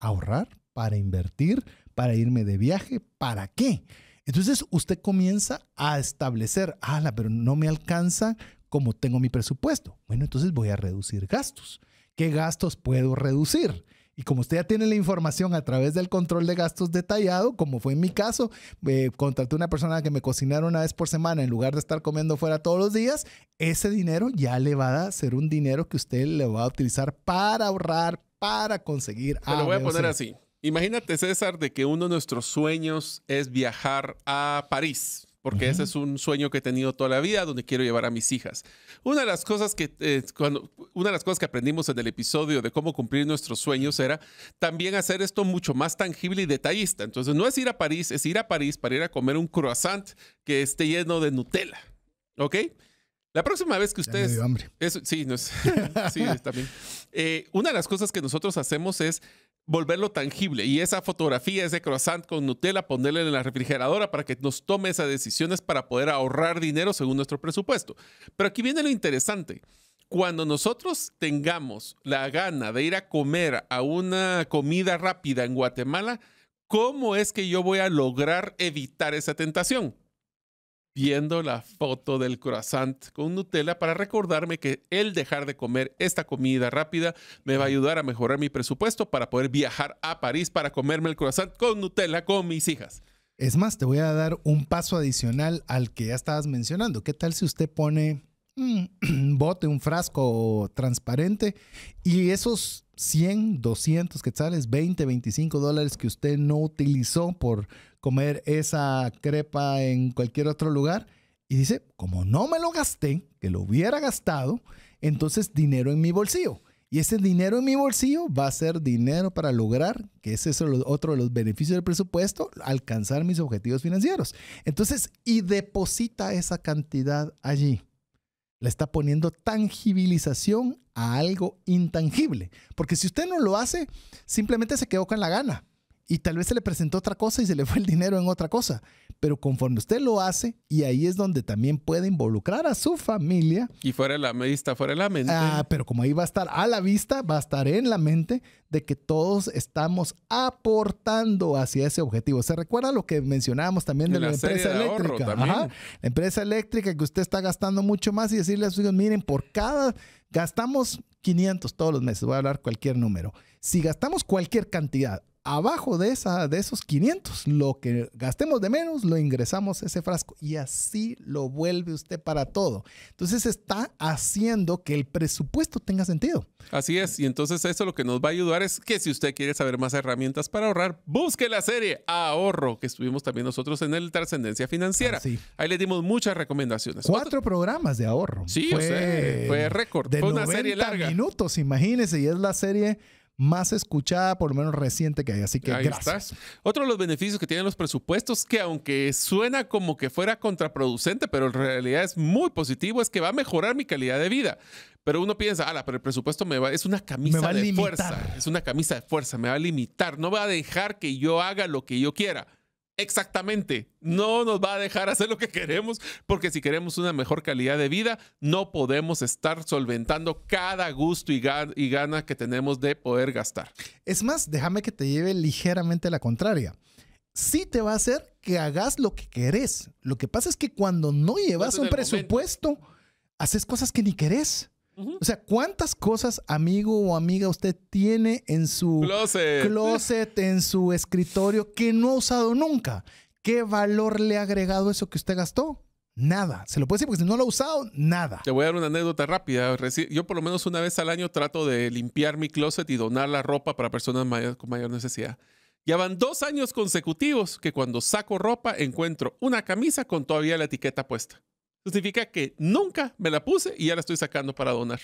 ahorrar, para invertir, para irme de viaje, ¿para qué? Entonces usted comienza a establecer, ala, pero no me alcanza como tengo mi presupuesto. Bueno, entonces voy a reducir gastos. ¿Qué gastos puedo reducir? Y como usted ya tiene la información a través del control de gastos detallado, como fue en mi caso, eh, contraté a una persona que me cocinara una vez por semana en lugar de estar comiendo fuera todos los días, ese dinero ya le va a ser un dinero que usted le va a utilizar para ahorrar, para conseguir algo. lo voy a poner así. Imagínate, César, de que uno de nuestros sueños es viajar a París, porque ese es un sueño que he tenido toda la vida, donde quiero llevar a mis hijas. Una de las cosas que, eh, cuando, una de las cosas que aprendimos en el episodio de cómo cumplir nuestros sueños era también hacer esto mucho más tangible y detallista. Entonces, no es ir a París, es ir a París para ir a comer un croissant que esté lleno de Nutella. ¿Ok? La próxima vez que ustedes... Ya hambre. sí, no es, *laughs* sí, también. Eh, una de las cosas que nosotros hacemos es volverlo tangible. Y esa fotografía, ese croissant con Nutella, ponerle en la refrigeradora para que nos tome esas decisiones para poder ahorrar dinero según nuestro presupuesto. Pero aquí viene lo interesante. Cuando nosotros tengamos la gana de ir a comer a una comida rápida en Guatemala, ¿cómo es que yo voy a lograr evitar esa tentación? viendo la foto del croissant con Nutella para recordarme que el dejar de comer esta comida rápida me va a ayudar a mejorar mi presupuesto para poder viajar a París para comerme el croissant con Nutella con mis hijas. Es más, te voy a dar un paso adicional al que ya estabas mencionando. ¿Qué tal si usted pone un *clears throat* bote, un frasco transparente y esos 100, 200 sales? 20, 25 dólares que usted no utilizó por comer esa crepa en cualquier otro lugar. Y dice, como no me lo gasté, que lo hubiera gastado, entonces dinero en mi bolsillo. Y ese dinero en mi bolsillo va a ser dinero para lograr, que es es otro de los beneficios del presupuesto, alcanzar mis objetivos financieros. Entonces, y deposita esa cantidad allí. Le está poniendo tangibilización a algo intangible. Porque si usted no lo hace, simplemente se quedó con la gana y tal vez se le presentó otra cosa y se le fue el dinero en otra cosa. Pero conforme usted lo hace, y ahí es donde también puede involucrar a su familia. Y fuera de la vista, fuera de la mente. Ah, pero como ahí va a estar a la vista, va a estar en la mente de que todos estamos aportando hacia ese objetivo. ¿Se recuerda lo que mencionábamos también de la, empresa eléctrica? la empresa eléctrica que usted está gastando mucho más y decirle a sus hijos, miren, por cada gastamos 500 todos los meses, voy a hablar cualquier número. Si gastamos cualquier cantidad abajo de, esa, de esos 500, lo que gastemos de menos, lo ingresamos ese frasco y así lo vuelve usted para todo. Entonces está haciendo que el presupuesto tenga sentido. Así es, y entonces eso lo que nos va a ayudar es que si usted quiere saber más herramientas para ahorrar, busque la serie Ahorro, que estuvimos también nosotros en el Trascendencia Financiera. sí. Ahí le dimos muchas recomendaciones. Cuatro programas de ahorro. Sí, fue, récord. fue una serie larga. minutos, imagínese, y es la serie más escuchada, por lo menos reciente que hay. Así que gracias. Otro de los beneficios que tienen los presupuestos, que aunque suena como que fuera contraproducente, pero en realidad es muy positivo, es que va a mejorar mi calidad de vida. Pero uno piensa, ala, pero el presupuesto me va, es una camisa de fuerza, es una camisa de fuerza, me va a limitar, no va a dejar que yo haga lo que yo quiera. Exactamente, no nos va a dejar hacer lo que queremos, porque si queremos una mejor calidad de vida, no podemos estar solventando cada gusto y, y gana que tenemos de poder gastar. Es más, déjame que te lleve ligeramente la contraria. Sí te va a hacer que hagas lo que querés. Lo que pasa es que cuando no llevas un presupuesto, haces cosas que ni querés. O sea, ¿cuántas cosas, amigo o amiga, usted tiene en su closet. en su escritorio que no ha usado nunca? ¿Qué valor le ha agregado eso que usted gastó? Nada. Se lo puede decir porque si no lo ha usado, nada. Te voy a dar una anécdota rápida. Yo por lo menos una vez al año trato de limpiar mi closet y donar la ropa para personas con mayor necesidad. Ya van dos años consecutivos que cuando saco ropa encuentro una camisa con todavía la etiqueta puesta significa que nunca me la puse y ya la estoy sacando para donar.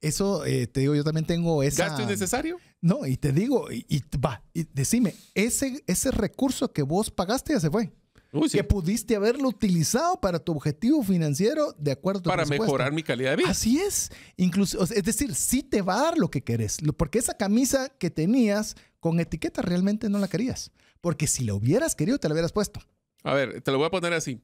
Eso, eh, te digo, yo también tengo esa... ¿Gasto necesario? No, y te digo, y, va, y decime, ese, ese recurso que vos pagaste ya se fue. Uy, sí. Que pudiste haberlo utilizado para tu objetivo financiero de acuerdo a tu Para mejorar mi calidad de vida. Así es. Incluso, es decir, sí te va a dar lo que querés. Porque esa camisa que tenías con etiqueta realmente no la querías. Porque si la hubieras querido, te la hubieras puesto. A ver, te lo voy a poner así.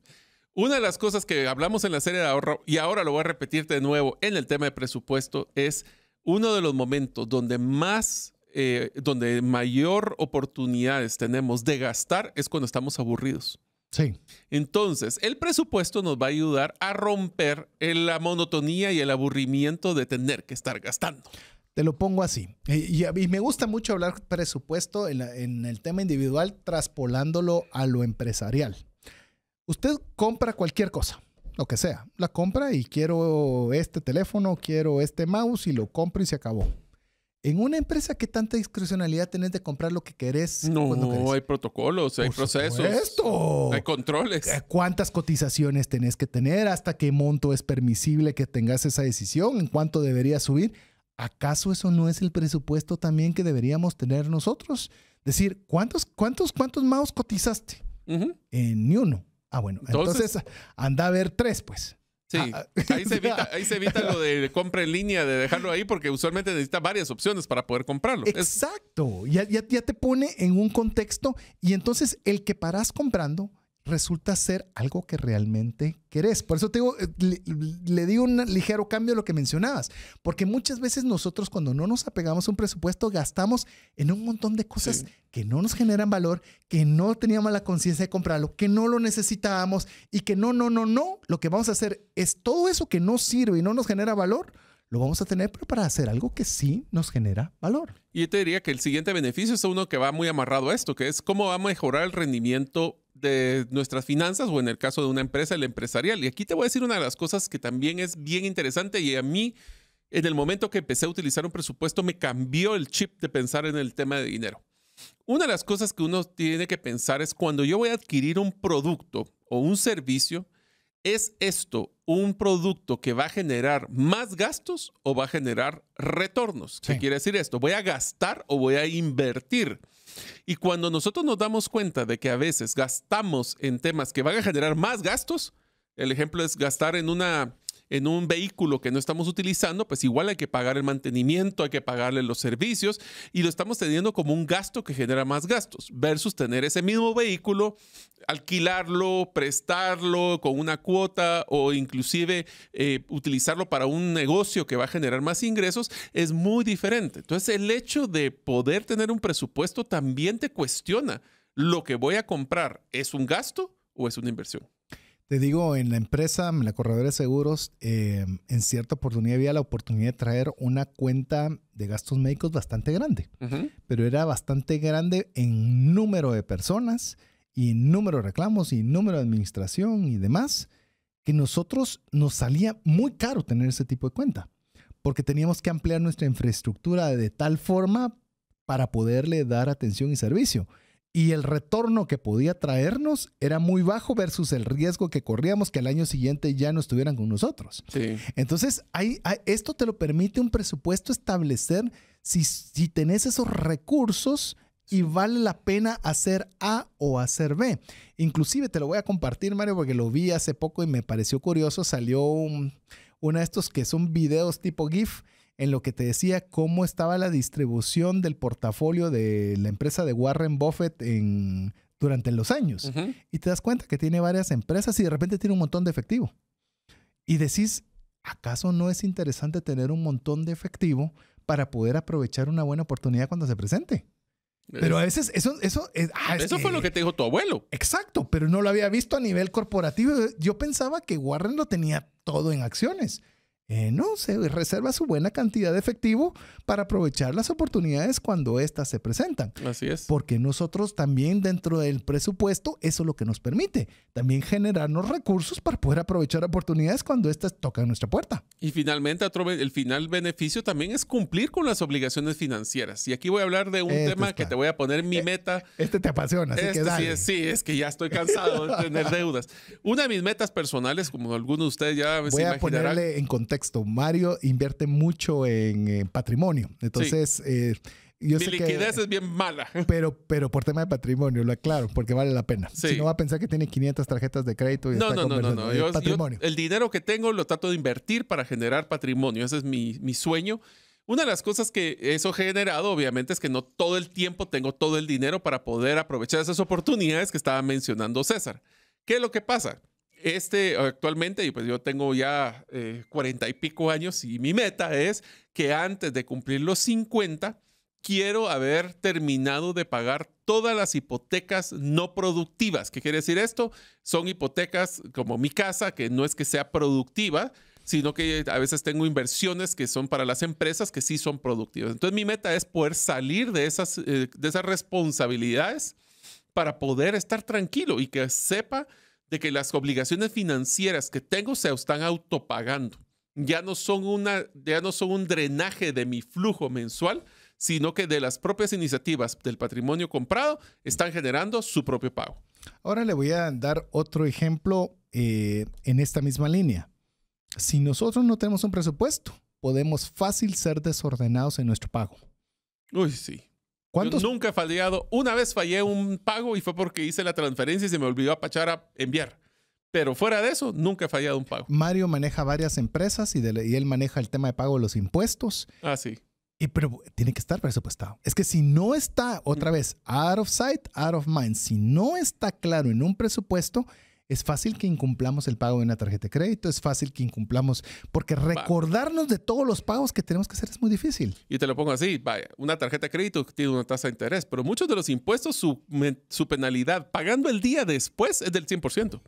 Una de las cosas que hablamos en la serie de ahorro, y ahora lo voy a repetir de nuevo en el tema de presupuesto, es uno de los momentos donde más, eh, donde mayor oportunidades tenemos de gastar es cuando estamos aburridos. Sí. Entonces, el presupuesto nos va a ayudar a romper la monotonía y el aburrimiento de tener que estar gastando. Te lo pongo así. Y, me gusta mucho hablar presupuesto en el tema individual, traspolándolo a lo empresarial. Usted compra cualquier cosa, lo que sea. La compra y quiero este teléfono, quiero este mouse y lo compro y se acabó. En una empresa, que tanta discrecionalidad tenés de comprar lo que querés? No, hay protocolos, hay procesos. Esto. Hay controles. Eh, ¿Cuántas cotizaciones tenés que tener? ¿Hasta qué monto es permisible que tengas esa decisión? ¿En cuánto debería subir? ¿Acaso eso no es el presupuesto también que deberíamos tener nosotros? Decir, ¿cuántos, cuántos, cuántos mouse cotizaste? En ni uno. Ah, bueno. Entonces, anda a ver tres, pues. Sí, ah, ah. *laughs* ahí, se evita, lo de compra en línea, de dejarlo ahí, porque usualmente necesita varias opciones para poder comprarlo. Exacto, ya, ya, ya te pone en un contexto y entonces el que paras comprando resulta ser algo que realmente querés. Por eso te digo, eh, le, di un ligero cambio a lo que mencionabas, porque muchas veces nosotros cuando no nos apegamos a un presupuesto gastamos en un montón de cosas que no nos generan valor, que no teníamos la conciencia de comprarlo, que no lo necesitábamos y que no, no, no, no, lo que vamos a hacer es todo eso que no sirve y no nos genera valor, lo vamos a tener, pero para hacer algo que sí nos genera valor. Y yo te diría que el siguiente beneficio es uno que va muy amarrado a esto, que es cómo va a mejorar el rendimiento de nuestras finanzas o en el caso de una empresa, el empresarial. Y aquí te voy a decir una de las cosas que también es bien interesante y a mí, en el momento que empecé a utilizar un presupuesto, me cambió el chip de pensar en el tema de dinero. Una de las cosas que uno tiene que pensar es cuando yo voy a adquirir un producto o un servicio, ¿es esto un producto que va a generar más gastos o va a generar retornos? ¿Qué quiere decir esto? ¿Voy a gastar o voy a invertir? Y cuando nosotros nos damos cuenta de que a veces gastamos en temas que van a generar más gastos, el ejemplo es gastar en una en un vehículo que no estamos utilizando, pues igual hay que pagar el mantenimiento, hay que pagarle los servicios y lo estamos teniendo como un gasto que genera más gastos versus tener ese mismo vehículo, alquilarlo, prestarlo con una cuota o inclusive eh, utilizarlo para un negocio que va a generar más ingresos es muy diferente. Entonces el hecho de poder tener un presupuesto también te cuestiona lo que voy a comprar, ¿es un gasto o es una inversión? Te digo, en la empresa, en la corredora de seguros, em, en cierta oportunidad había la oportunidad de traer una cuenta de gastos médicos bastante grande, pero era bastante grande en número de personas y en número de reclamos y en número de administración y demás, que nosotros nos salía muy caro tener ese tipo de cuenta, porque teníamos que ampliar nuestra infraestructura de tal forma para poderle dar atención y servicio y el retorno que podía traernos era muy bajo versus el riesgo que corríamos que al año siguiente ya no estuvieran con nosotros. Entonces, esto te lo permite un presupuesto establecer si, si tenés esos recursos y vale la pena hacer A o hacer B. Inclusive te lo voy a compartir, Mario, porque lo vi hace poco y me pareció curioso. Salió uno de estos que son videos tipo GIF en lo que te decía cómo estaba la distribución del portafolio de la empresa de Warren Buffett durante los años. Y te das cuenta que tiene varias empresas y de repente tiene un montón de efectivo. Y decís, ¿acaso no es interesante tener un montón de efectivo para poder aprovechar una buena oportunidad cuando se presente? Pero a veces eso, eso, eh, ah, eso fue lo que te dijo tu abuelo. Exacto, pero no lo había visto a nivel corporativo. Yo pensaba que Warren lo tenía todo en acciones. Eh, no, se reserva su buena cantidad de efectivo para aprovechar las oportunidades cuando éstas se presentan. Así es. Porque nosotros también dentro del presupuesto, eso es lo que nos permite, también generarnos recursos para poder aprovechar oportunidades cuando éstas tocan nuestra puerta. Y finalmente, el final beneficio también es cumplir con las obligaciones financieras. Y aquí voy a hablar de un tema que te voy a poner mi eh, meta. Este te apasiona, este Sí, es, que ya estoy cansado de tener deudas. Una de mis metas personales, como algunos de ustedes ya voy se a ponerle en contexto Mario invierte mucho en, patrimonio. Entonces, eh, yo Mi liquidez es bien mala. *laughs* Pero, pero por tema de patrimonio, lo aclaro, porque vale la pena. Si no va a pensar que tiene 500 tarjetas de crédito y está no, no, no, el patrimonio. el dinero que tengo lo trato de invertir para generar patrimonio. Ese es mi, mi sueño. Una de las cosas que eso ha generado, obviamente, es que no todo el tiempo tengo todo el dinero para poder aprovechar esas oportunidades que estaba mencionando César. ¿Qué es lo que pasa? este actualmente, y pues yo tengo ya eh, cuarenta y pico años y mi meta es que antes de cumplir los 50, quiero haber terminado de pagar todas las hipotecas no productivas. ¿Qué quiere decir esto? Son hipotecas como mi casa, que no es que sea productiva, sino que a veces tengo inversiones que son para las empresas que sí son productivas. Entonces mi meta es poder salir de esas, eh, de esas responsabilidades para poder estar tranquilo y que sepa de que las obligaciones financieras que tengo se están autopagando. Ya no son, una, ya no son un drenaje de mi flujo mensual, sino que de las propias iniciativas del patrimonio comprado están generando su propio pago. Ahora le voy a dar otro ejemplo eh, en esta misma línea. Si nosotros no tenemos un presupuesto, podemos fácil ser desordenados en nuestro pago. Uy, sí nunca he fallado. Una vez fallé un pago y fue porque hice la transferencia y se me olvidó apachar a enviar. Pero fuera de eso, nunca he fallado un pago. Mario maneja varias empresas y, él maneja el tema de pago de los impuestos. Ah, sí. Y, pero tiene que estar presupuestado. Es que si no está, otra mm. vez, out of sight, out of mind, si no está claro en un presupuesto, es fácil que incumplamos el pago de una tarjeta de crédito, es fácil que incumplamos, porque recordarnos de todos los pagos que tenemos que hacer es muy difícil. Y te lo pongo así, vaya, una tarjeta de crédito tiene una tasa de interés, pero muchos de los impuestos, su, penalidad pagando el día después es del 100%.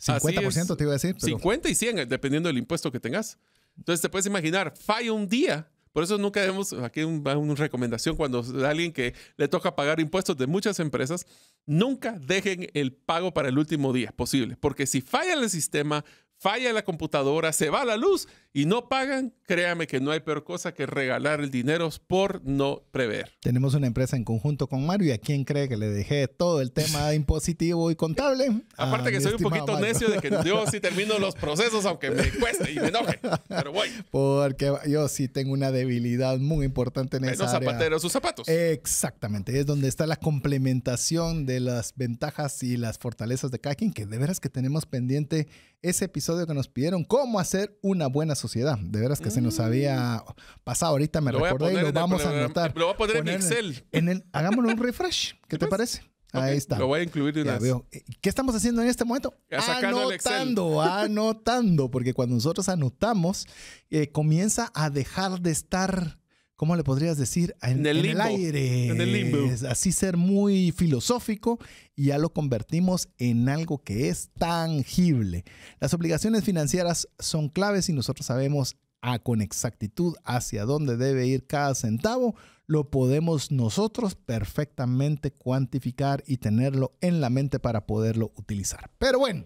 50% te iba a decir. 50 y 100, dependiendo del impuesto que tengas. Entonces te puedes imaginar, falla un día. Por eso nunca vemos aquí una recomendación cuando alguien que le toca pagar impuestos de muchas empresas, nunca dejen el pago para el último día posible, porque si falla el sistema, falla la computadora, se va la luz y no pagan, créame que no hay peor cosa que regalar el dinero por no prever. Tenemos una empresa en conjunto con Mario y a quien cree que le dejé todo el tema impositivo y contable. *laughs* Aparte ah, que soy un poquito necio de que yo sí *laughs* termino los procesos aunque me cueste y me enoje, pero voy. Porque yo sí tengo una debilidad muy importante en esa Menos zapateros, sus zapatos. Exactamente, es donde está la complementación de las ventajas y las fortalezas de Kakin, que de veras que tenemos pendiente ese episodio que nos pidieron, cómo hacer una buena sociedad. De veras que se nos mm. había pasado. Ahorita me recordé y lo vamos a anotar. Lo voy a poner, en Excel. hagámosle un refresh. *laughs* ¿Qué te pues, parece? Ahí está. Lo voy a incluir en ¿Qué estamos haciendo en este momento? Anotando, anotando, porque cuando nosotros anotamos, eh, comienza a dejar de estar ¿cómo le podrías decir? En, el, aire. En el limbo. Así ser muy filosófico y ya lo convertimos en algo que es tangible. Las obligaciones financieras son claves y nosotros sabemos a, con exactitud hacia dónde debe ir cada centavo, lo podemos nosotros perfectamente cuantificar y tenerlo en la mente para poderlo utilizar. Pero bueno.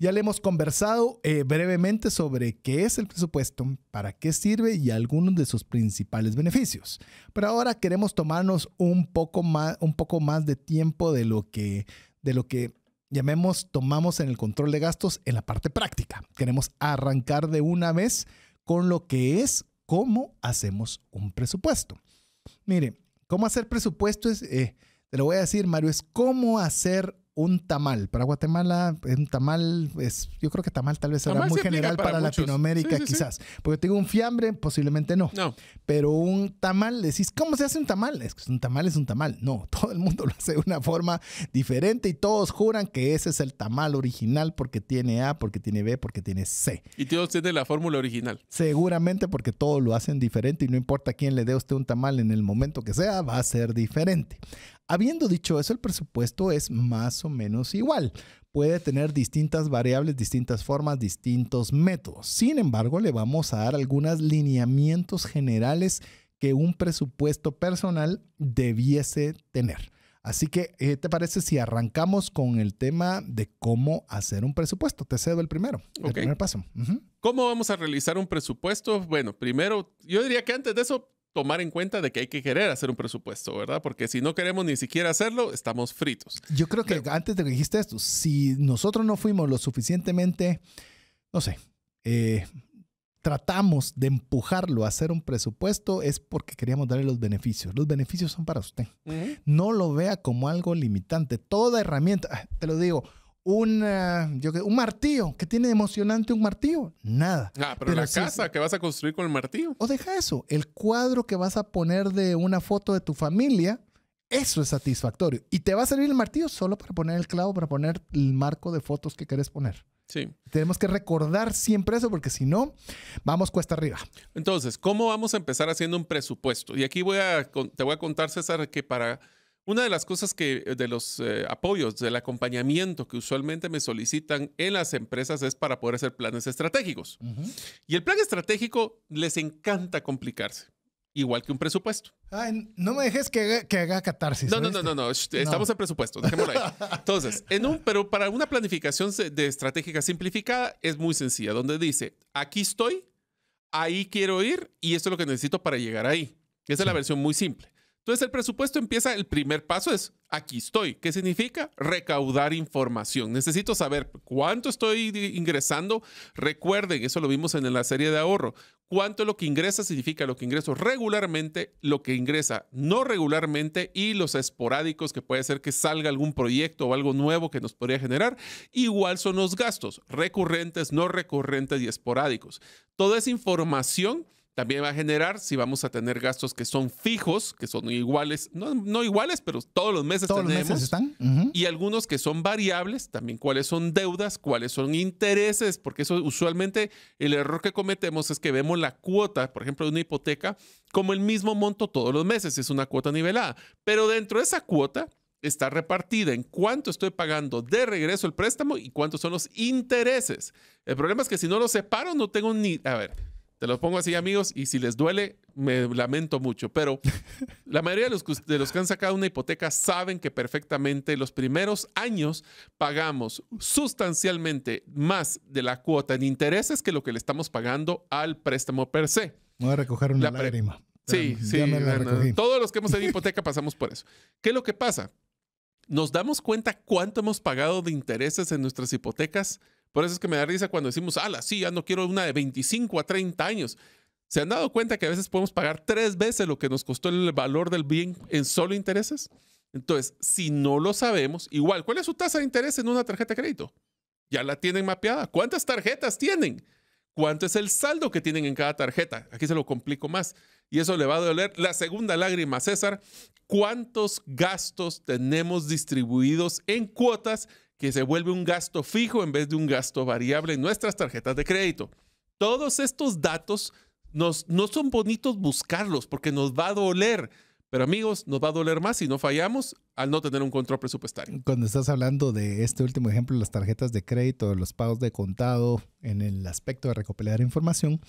Ya le hemos conversado eh, brevemente sobre qué es el presupuesto, para qué sirve y algunos de sus principales beneficios. Pero ahora queremos tomarnos un poco más, un poco más de tiempo de lo que, de lo que llamemos tomamos en el control de gastos en la parte práctica. Queremos arrancar de una vez con lo que es cómo hacemos un presupuesto. Mire, cómo hacer presupuesto es, eh, te lo voy a decir, Mario, es cómo hacer un tamal. Para Guatemala, un tamal es, yo creo que tamal tal vez será muy general para, Latinoamérica, quizás. Porque tengo un fiambre, posiblemente no. Pero un tamal, decís, ¿cómo se hace un tamal? Es que un tamal es un tamal. No, *laughs* todo el mundo lo hace de una forma diferente y todos juran que ese es el tamal original porque tiene A, porque tiene B, porque tiene C. Y todos tienen la fórmula original. Seguramente porque todos lo hacen diferente y no importa quién le dé usted un tamal en el momento que sea, va a ser diferente. Habiendo dicho eso, el presupuesto es más o menos igual. Puede tener distintas variables, distintas formas, distintos métodos. Sin embargo, le vamos a dar algunos lineamientos generales que un presupuesto personal debiese tener. Así que, eh, ¿te parece si arrancamos con el tema de cómo hacer un presupuesto? Te cedo el primero, el primer paso. ¿Cómo vamos a realizar un presupuesto? Bueno, primero, yo diría que antes de eso, tomar en cuenta de que hay que querer hacer un presupuesto, ¿verdad? Porque si no queremos ni siquiera hacerlo, estamos fritos. Yo creo que antes de que dijiste esto, si nosotros no fuimos lo suficientemente, no sé, eh, tratamos de empujarlo a hacer un presupuesto es porque queríamos darle los beneficios. Los beneficios son para usted. No lo vea como algo limitante. Toda herramienta, ah, te lo digo, un, un martillo. ¿Qué tiene emocionante un martillo? Nada. Ah, pero, la casa que vas a construir con el martillo. O deja eso. El cuadro que vas a poner de una foto de tu familia, eso es satisfactorio. Y te va a servir el martillo solo para poner el clavo, para poner el marco de fotos que quieres poner. Sí. Tenemos que recordar siempre eso porque si no, vamos cuesta arriba. Entonces, ¿cómo vamos a empezar haciendo un presupuesto? Y aquí voy a, te voy a contar, César, que para una de las cosas que, eh, de los eh, apoyos, del acompañamiento que usualmente me solicitan en las empresas es para poder hacer planes estratégicos. Y el plan estratégico les encanta complicarse igual que un presupuesto. no me dejes que haga, que catarsis. No, no, no, no, Estamos en presupuesto, dejémoslo ahí. *laughs* Entonces, en un, pero para una planificación de estratégica simplificada es muy sencilla, donde dice, aquí estoy, ahí quiero ir y esto es lo que necesito para llegar ahí. Esa es la versión muy simple. Entonces el presupuesto empieza, el primer paso es, aquí estoy. ¿Qué significa? Recaudar información. Necesito saber cuánto estoy ingresando. Recuerden, eso lo vimos en la serie de ahorro. Cuánto lo que ingresa significa lo que ingreso regularmente, lo que ingresa no regularmente y los esporádicos que puede ser que salga algún proyecto o algo nuevo que nos podría generar. Igual son los gastos recurrentes, no recurrentes y esporádicos. Toda esa información también va a generar si vamos a tener gastos que son fijos, que son iguales, no, no iguales, pero todos los meses ¿Todos Los meses están. Y algunos que son variables, también cuáles son deudas, cuáles son intereses, porque eso usualmente el error que cometemos es que vemos la cuota, por ejemplo, de una hipoteca, como el mismo monto todos los meses, es una cuota nivelada. Pero dentro de esa cuota está repartida en cuánto estoy pagando de regreso el préstamo y cuántos son los intereses. El problema es que si no lo separo, no tengo ni. A ver te los pongo así, amigos, y si les duele, me lamento mucho. Pero *laughs* la mayoría de los, que han sacado una hipoteca saben que perfectamente los primeros años pagamos sustancialmente más de la cuota en intereses que lo que le estamos pagando al préstamo per se. Voy a recoger una lágrima. Sí, sí. todos los que hemos tenido *laughs* hipoteca pasamos por eso. ¿Qué es lo que pasa? Nos damos cuenta cuánto hemos pagado de intereses en nuestras hipotecas por eso es que me da risa cuando decimos, ala, sí, ya no quiero una de 25 a 30 años. ¿Se han dado cuenta que a veces podemos pagar tres veces lo que nos costó el valor del bien en solo intereses? Entonces, si no lo sabemos, igual, ¿cuál es su tasa de interés en una tarjeta de crédito? Ya la tienen mapeada. ¿Cuántas tarjetas tienen? ¿Cuánto es el saldo que tienen en cada tarjeta? Aquí se lo complico más. Y eso le va a doler. La segunda lágrima, César, ¿cuántos gastos tenemos distribuidos en cuotas que se vuelve un gasto fijo en vez de un gasto variable en nuestras tarjetas de crédito. Todos estos datos nos, no son bonitos buscarlos porque nos va a doler. Pero amigos, nos va a doler más si no fallamos al no tener un control presupuestario. Cuando estás hablando de este último ejemplo, las tarjetas de crédito, los pagos de contado, en el aspecto de recopilar información,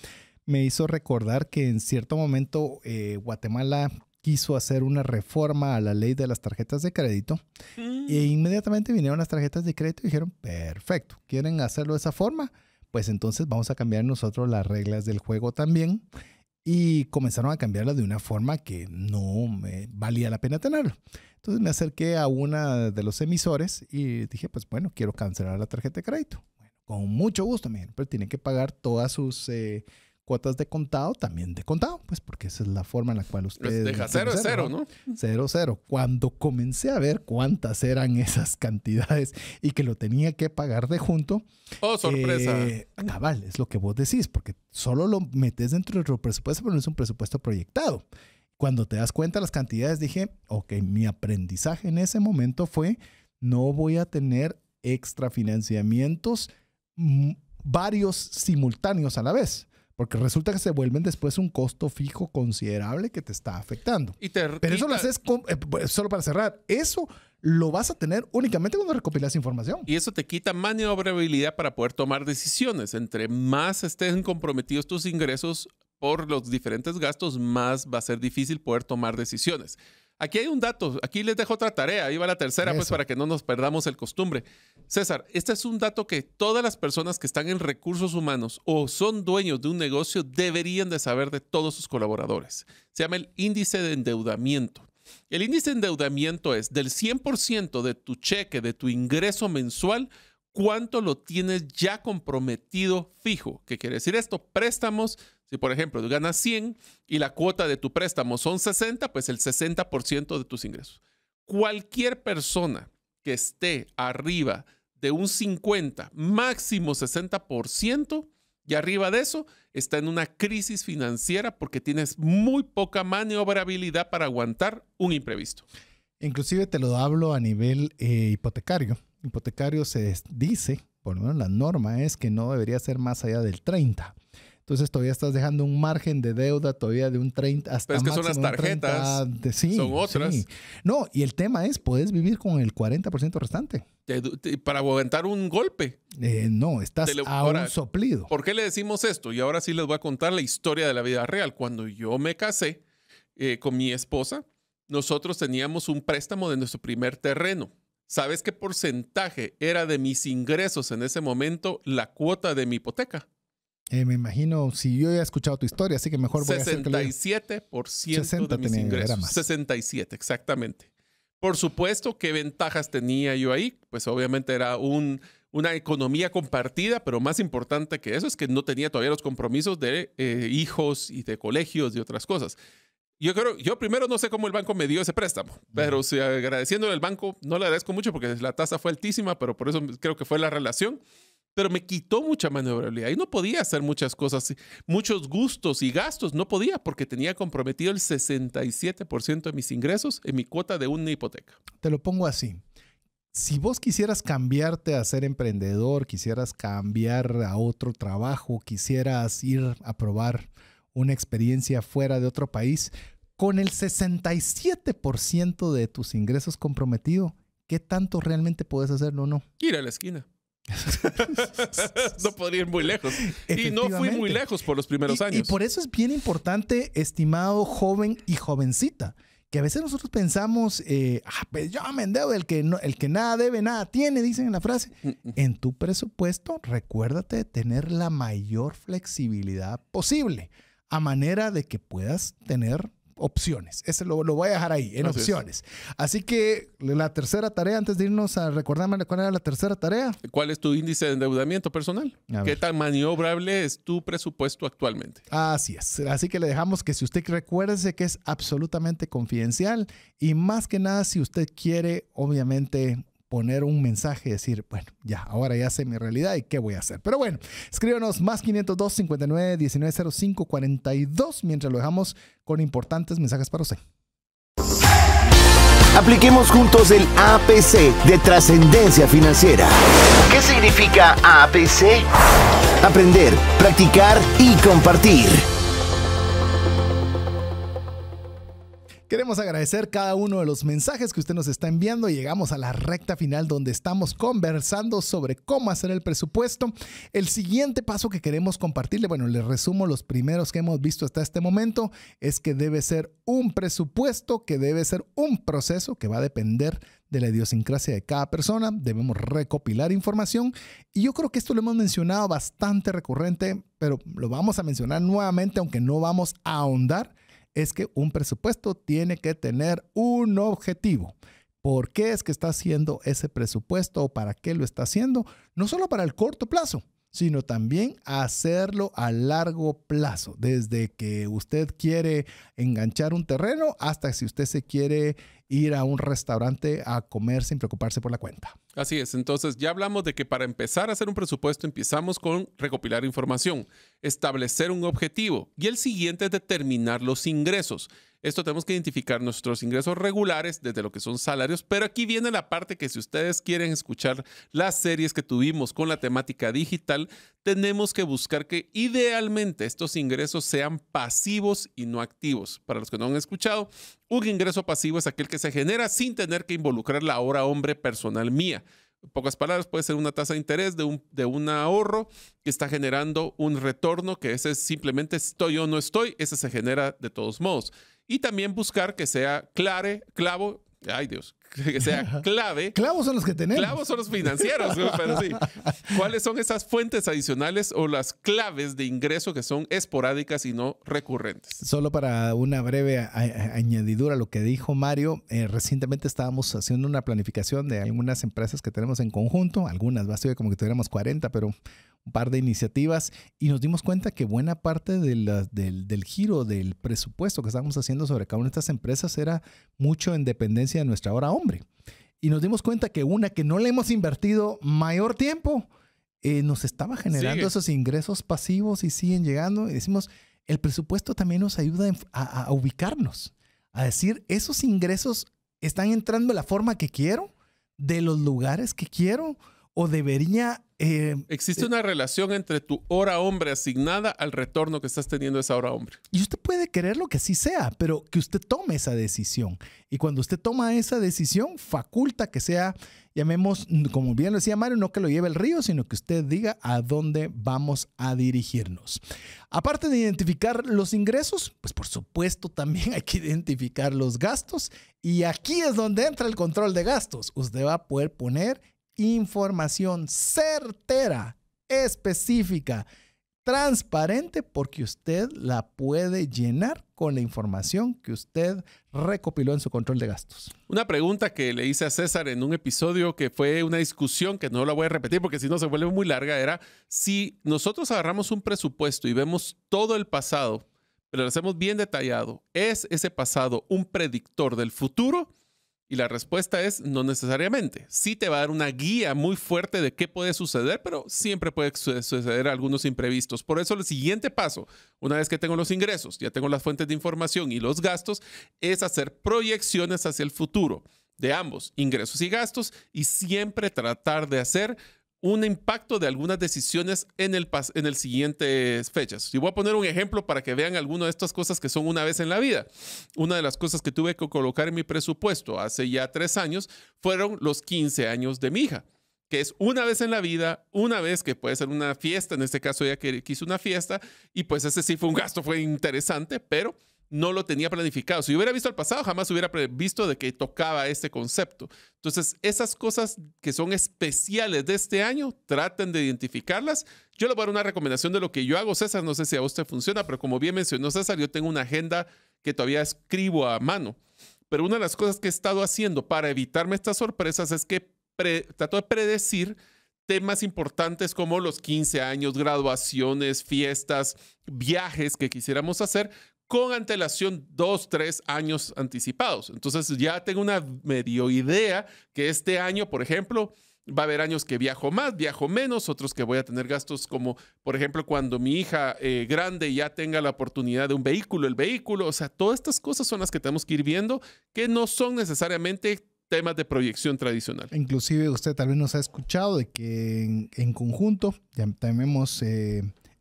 me hizo recordar que en cierto momento eh, Guatemala quiso hacer una reforma a la ley de las tarjetas de crédito. E mm. inmediatamente vinieron las tarjetas de crédito y dijeron, perfecto, ¿quieren hacerlo de esa forma? Pues entonces vamos a cambiar nosotros las reglas del juego también. Y comenzaron a cambiarlas de una forma que no me valía la pena tenerlo. Entonces me acerqué a una de los emisores y dije, pues bueno, quiero cancelar la tarjeta de crédito. Bueno, con mucho gusto, me pero tienen que pagar todas sus... Eh, cuotas de contado, también de contado, pues porque esa es la forma en la cual pues, ustedes... Deja cero es cero, ¿no? Cero, cero. Cuando comencé a ver cuántas eran esas *laughs* cantidades y que lo tenía que pagar de junto... ¡Oh, sorpresa! Eh, cabal, es lo que vos decís, porque solo lo metes dentro de tu presupuesto, pero no es un presupuesto proyectado. Cuando te das cuenta las cantidades, dije, ok, mi aprendizaje en ese momento fue, no voy a tener extra financiamientos mm, varios simultáneos a la vez. Porque resulta que se vuelven después un costo fijo considerable que te está afectando. Pero eso lo haces eh, pues, solo para cerrar. Eso lo vas a tener únicamente cuando recopilas información. Y eso te quita maniobrabilidad para poder tomar decisiones. Entre más estén comprometidos tus ingresos por los diferentes gastos, más va a ser difícil poder tomar decisiones. Aquí hay un dato, aquí les dejo otra tarea, ahí va la tercera, pues para que no nos perdamos el costumbre. César, este es un dato que todas las personas que están en recursos humanos o son dueños de un negocio deberían de saber de todos sus colaboradores. Se llama el índice de endeudamiento. El índice de endeudamiento es del 100% de tu cheque, de tu ingreso mensual, cuánto lo tienes ya comprometido fijo. ¿Qué quiere decir esto? Préstamos. Si por ejemplo tú ganas 100 y la cuota de tu préstamo son 60, pues el 60% de tus ingresos. Cualquier persona que esté arriba de un 50, máximo 60%, y arriba de eso está en una crisis financiera porque tienes muy poca maniobrabilidad para aguantar un imprevisto. Inclusive te lo hablo a nivel eh, hipotecario. Hipotecario se dice, por lo menos la norma es que no debería ser más allá del 30. Entonces todavía estás dejando un margen de deuda todavía de un 30 hasta Pero es que son las tarjetas. son otras. No, y el tema es, puedes vivir con el 40% restante. para aguantar un golpe. Eh, no, estás a un soplido. ¿Por qué le decimos esto? Y ahora sí les voy a contar la historia de la vida real. Cuando yo me casé eh, con mi esposa, nosotros teníamos un préstamo de nuestro primer terreno. ¿Sabes qué porcentaje era de mis ingresos en ese momento la cuota de mi hipoteca? Eh, me imagino, si yo he escuchado tu historia, así que mejor voy 67 por 67% de mis ingresos. 67, exactamente. Por supuesto, ¿qué ventajas tenía yo ahí? Pues obviamente era una economía compartida, pero más importante que eso es que no tenía todavía los compromisos de eh, hijos y de colegios y otras cosas yo creo, yo primero no sé cómo el banco me dio ese préstamo, pero si agradeciéndole al banco, no le agradezco mucho porque la tasa fue altísima, pero por eso creo que fue la relación. Pero me quitó mucha maniobrabilidad y no podía hacer muchas cosas, muchos gustos y gastos, no podía porque tenía comprometido el 67% de mis ingresos en mi cuota de una hipoteca. Te lo pongo así. Si vos quisieras cambiarte a ser emprendedor, quisieras cambiar a otro trabajo, quisieras ir a probar una experiencia fuera de otro país, con el 67% de tus ingresos comprometido, ¿qué tanto realmente puedes hacerlo o no? Ir a la esquina. *laughs* no podría ir muy lejos. Y no fui muy lejos por los primeros años. Y por eso es bien importante, estimado joven y jovencita, que a veces nosotros pensamos, eh, ah, pues yo me el que, no, el que nada debe, nada tiene, dicen en la frase. Mm, mm. En tu presupuesto, recuérdate de tener la mayor flexibilidad posible a manera de que puedas tener opciones. Ese lo, voy a dejar ahí, en opciones. Así que la tercera tarea, antes de irnos a recordarme cuál era la tercera tarea. ¿Cuál es tu índice de endeudamiento personal? ¿Qué tan maniobrable es tu presupuesto actualmente? Así es. Así que le dejamos que si usted recuérdese que es absolutamente confidencial y más que nada si usted quiere, obviamente, poner un mensaje y decir, bueno, ya, ahora ya sé mi realidad y qué voy a hacer. Pero bueno, escríbanos más 502 59 19 05 42 mientras lo dejamos con importantes mensajes para usted. Apliquemos juntos el APC de trascendencia financiera. ¿Qué significa APC? Aprender, practicar y compartir. Queremos agradecer cada uno de los mensajes que usted nos está enviando. Llegamos a la recta final donde estamos conversando sobre cómo hacer el presupuesto. El siguiente paso que queremos compartirle, bueno, les resumo los primeros que hemos visto hasta este momento, es que debe ser un presupuesto, que debe ser un proceso que va a depender de la idiosincrasia de cada persona, debemos recopilar información y yo creo que esto lo hemos mencionado bastante recurrente, pero lo vamos a mencionar nuevamente aunque no vamos a ahondar es que un presupuesto tiene que tener un objetivo. ¿Por qué es que está haciendo ese presupuesto o para qué lo está haciendo? No solo para el corto plazo, sino también hacerlo a largo plazo, desde que usted quiere enganchar un terreno hasta si usted se quiere ir a un restaurante a comer sin preocuparse por la cuenta. Así es, entonces ya hablamos de que para empezar a hacer un presupuesto empezamos con recopilar información, establecer un objetivo y el siguiente es determinar los ingresos. Esto tenemos que identificar nuestros ingresos regulares desde lo que son salarios, pero aquí viene la parte que si ustedes quieren escuchar las series que tuvimos con la temática digital, tenemos que buscar que idealmente estos ingresos sean pasivos y no activos. Para los que no han escuchado, un ingreso pasivo es aquel que se genera sin tener que involucrar la hora hombre personal mía. En pocas palabras, puede ser una tasa de interés de un, de un ahorro que está generando un retorno, que ese es simplemente estoy o no estoy, ese se genera de todos modos. Y también buscar que sea clare, clavo, ay Dios, *laughs* que sea clave. Clavos son los que tenemos. Clavos son los financieros, pero sí. *laughs* ¿Cuáles son esas fuentes adicionales o las claves de ingreso que son esporádicas y no recurrentes? Solo para una breve añadidura a lo que dijo Mario, eh, recientemente estábamos haciendo una planificación de algunas empresas que tenemos en conjunto, algunas, ser como que tuviéramos 40, pero un par de iniciativas y nos dimos cuenta que buena parte del, giro del presupuesto que estábamos haciendo sobre cada una de estas empresas era mucho en dependencia de nuestra hora hombre. Y nos dimos cuenta que una que no le hemos invertido mayor tiempo eh, nos estaba generando esos ingresos pasivos y siguen llegando. Y decimos, el presupuesto también nos ayuda a, a ubicarnos, a decir, esos ingresos están entrando de la forma que quiero, de los lugares que quiero o debería... Eh, Existe eh, una relación entre tu hora hombre asignada al retorno que estás teniendo esa hora hombre. Y usted puede querer lo que así sea, pero que usted tome esa decisión. Y cuando usted toma esa decisión, faculta que sea, llamemos, como bien lo decía Mario, no que lo lleve el río, sino que usted diga a dónde vamos a dirigirnos. Aparte de identificar los ingresos, pues por supuesto también *laughs* hay que identificar los gastos. Y aquí es donde entra el control de gastos. Usted va a poder poner información certera, específica, transparente, porque usted la puede llenar con la información que usted recopiló en su control de gastos. Una pregunta que le hice a César en un episodio que fue una discusión que no la voy a repetir porque si no se vuelve muy larga era si nosotros agarramos un presupuesto y vemos todo el pasado, pero lo hacemos bien detallado, ¿es ese pasado un predictor del futuro? Y la respuesta es no necesariamente. Sí te va a dar una guía muy fuerte de qué puede suceder, pero siempre puede suceder algunos imprevistos. Por eso el siguiente paso, una vez que tengo los ingresos, ya tengo las fuentes de información y los gastos, es hacer proyecciones hacia el futuro de ambos, ingresos y gastos, y siempre tratar de hacer un impacto de algunas decisiones en el, en el siguientes fechas. Y voy a poner un ejemplo para que vean algunas de estas cosas que son una vez en la vida. Una de las cosas que tuve que colocar en mi presupuesto hace ya tres años fueron los 15 años de mi hija que es una vez en la vida, una vez que puede ser una fiesta, en este caso ya ella quiso una fiesta, y pues ese sí fue un gasto, fue interesante, pero no lo tenía planificado. Si hubiera visto el pasado, jamás hubiera visto de que tocaba este concepto. Entonces, esas cosas que son especiales de este año, traten de identificarlas. Yo le voy a dar una recomendación de lo que yo hago, César. No sé si a usted funciona, pero como bien mencionó César, yo tengo una agenda que todavía escribo a mano. Pero una de las cosas que he estado haciendo para evitarme estas sorpresas es que trato de predecir temas importantes como los 15 años, graduaciones, fiestas, viajes que quisiéramos hacer con antelación dos, tres años anticipados. Entonces ya tengo una medio idea que este año, por ejemplo, va a haber años que viajo más, viajo menos, otros que voy a tener gastos como, por ejemplo, cuando mi hija eh, grande ya tenga la oportunidad de un vehículo, el vehículo, o sea, todas estas cosas son las que tenemos que ir viendo que no son necesariamente temas de proyección tradicional. Inclusive usted tal vez nos ha escuchado de que en, conjunto ya tenemos...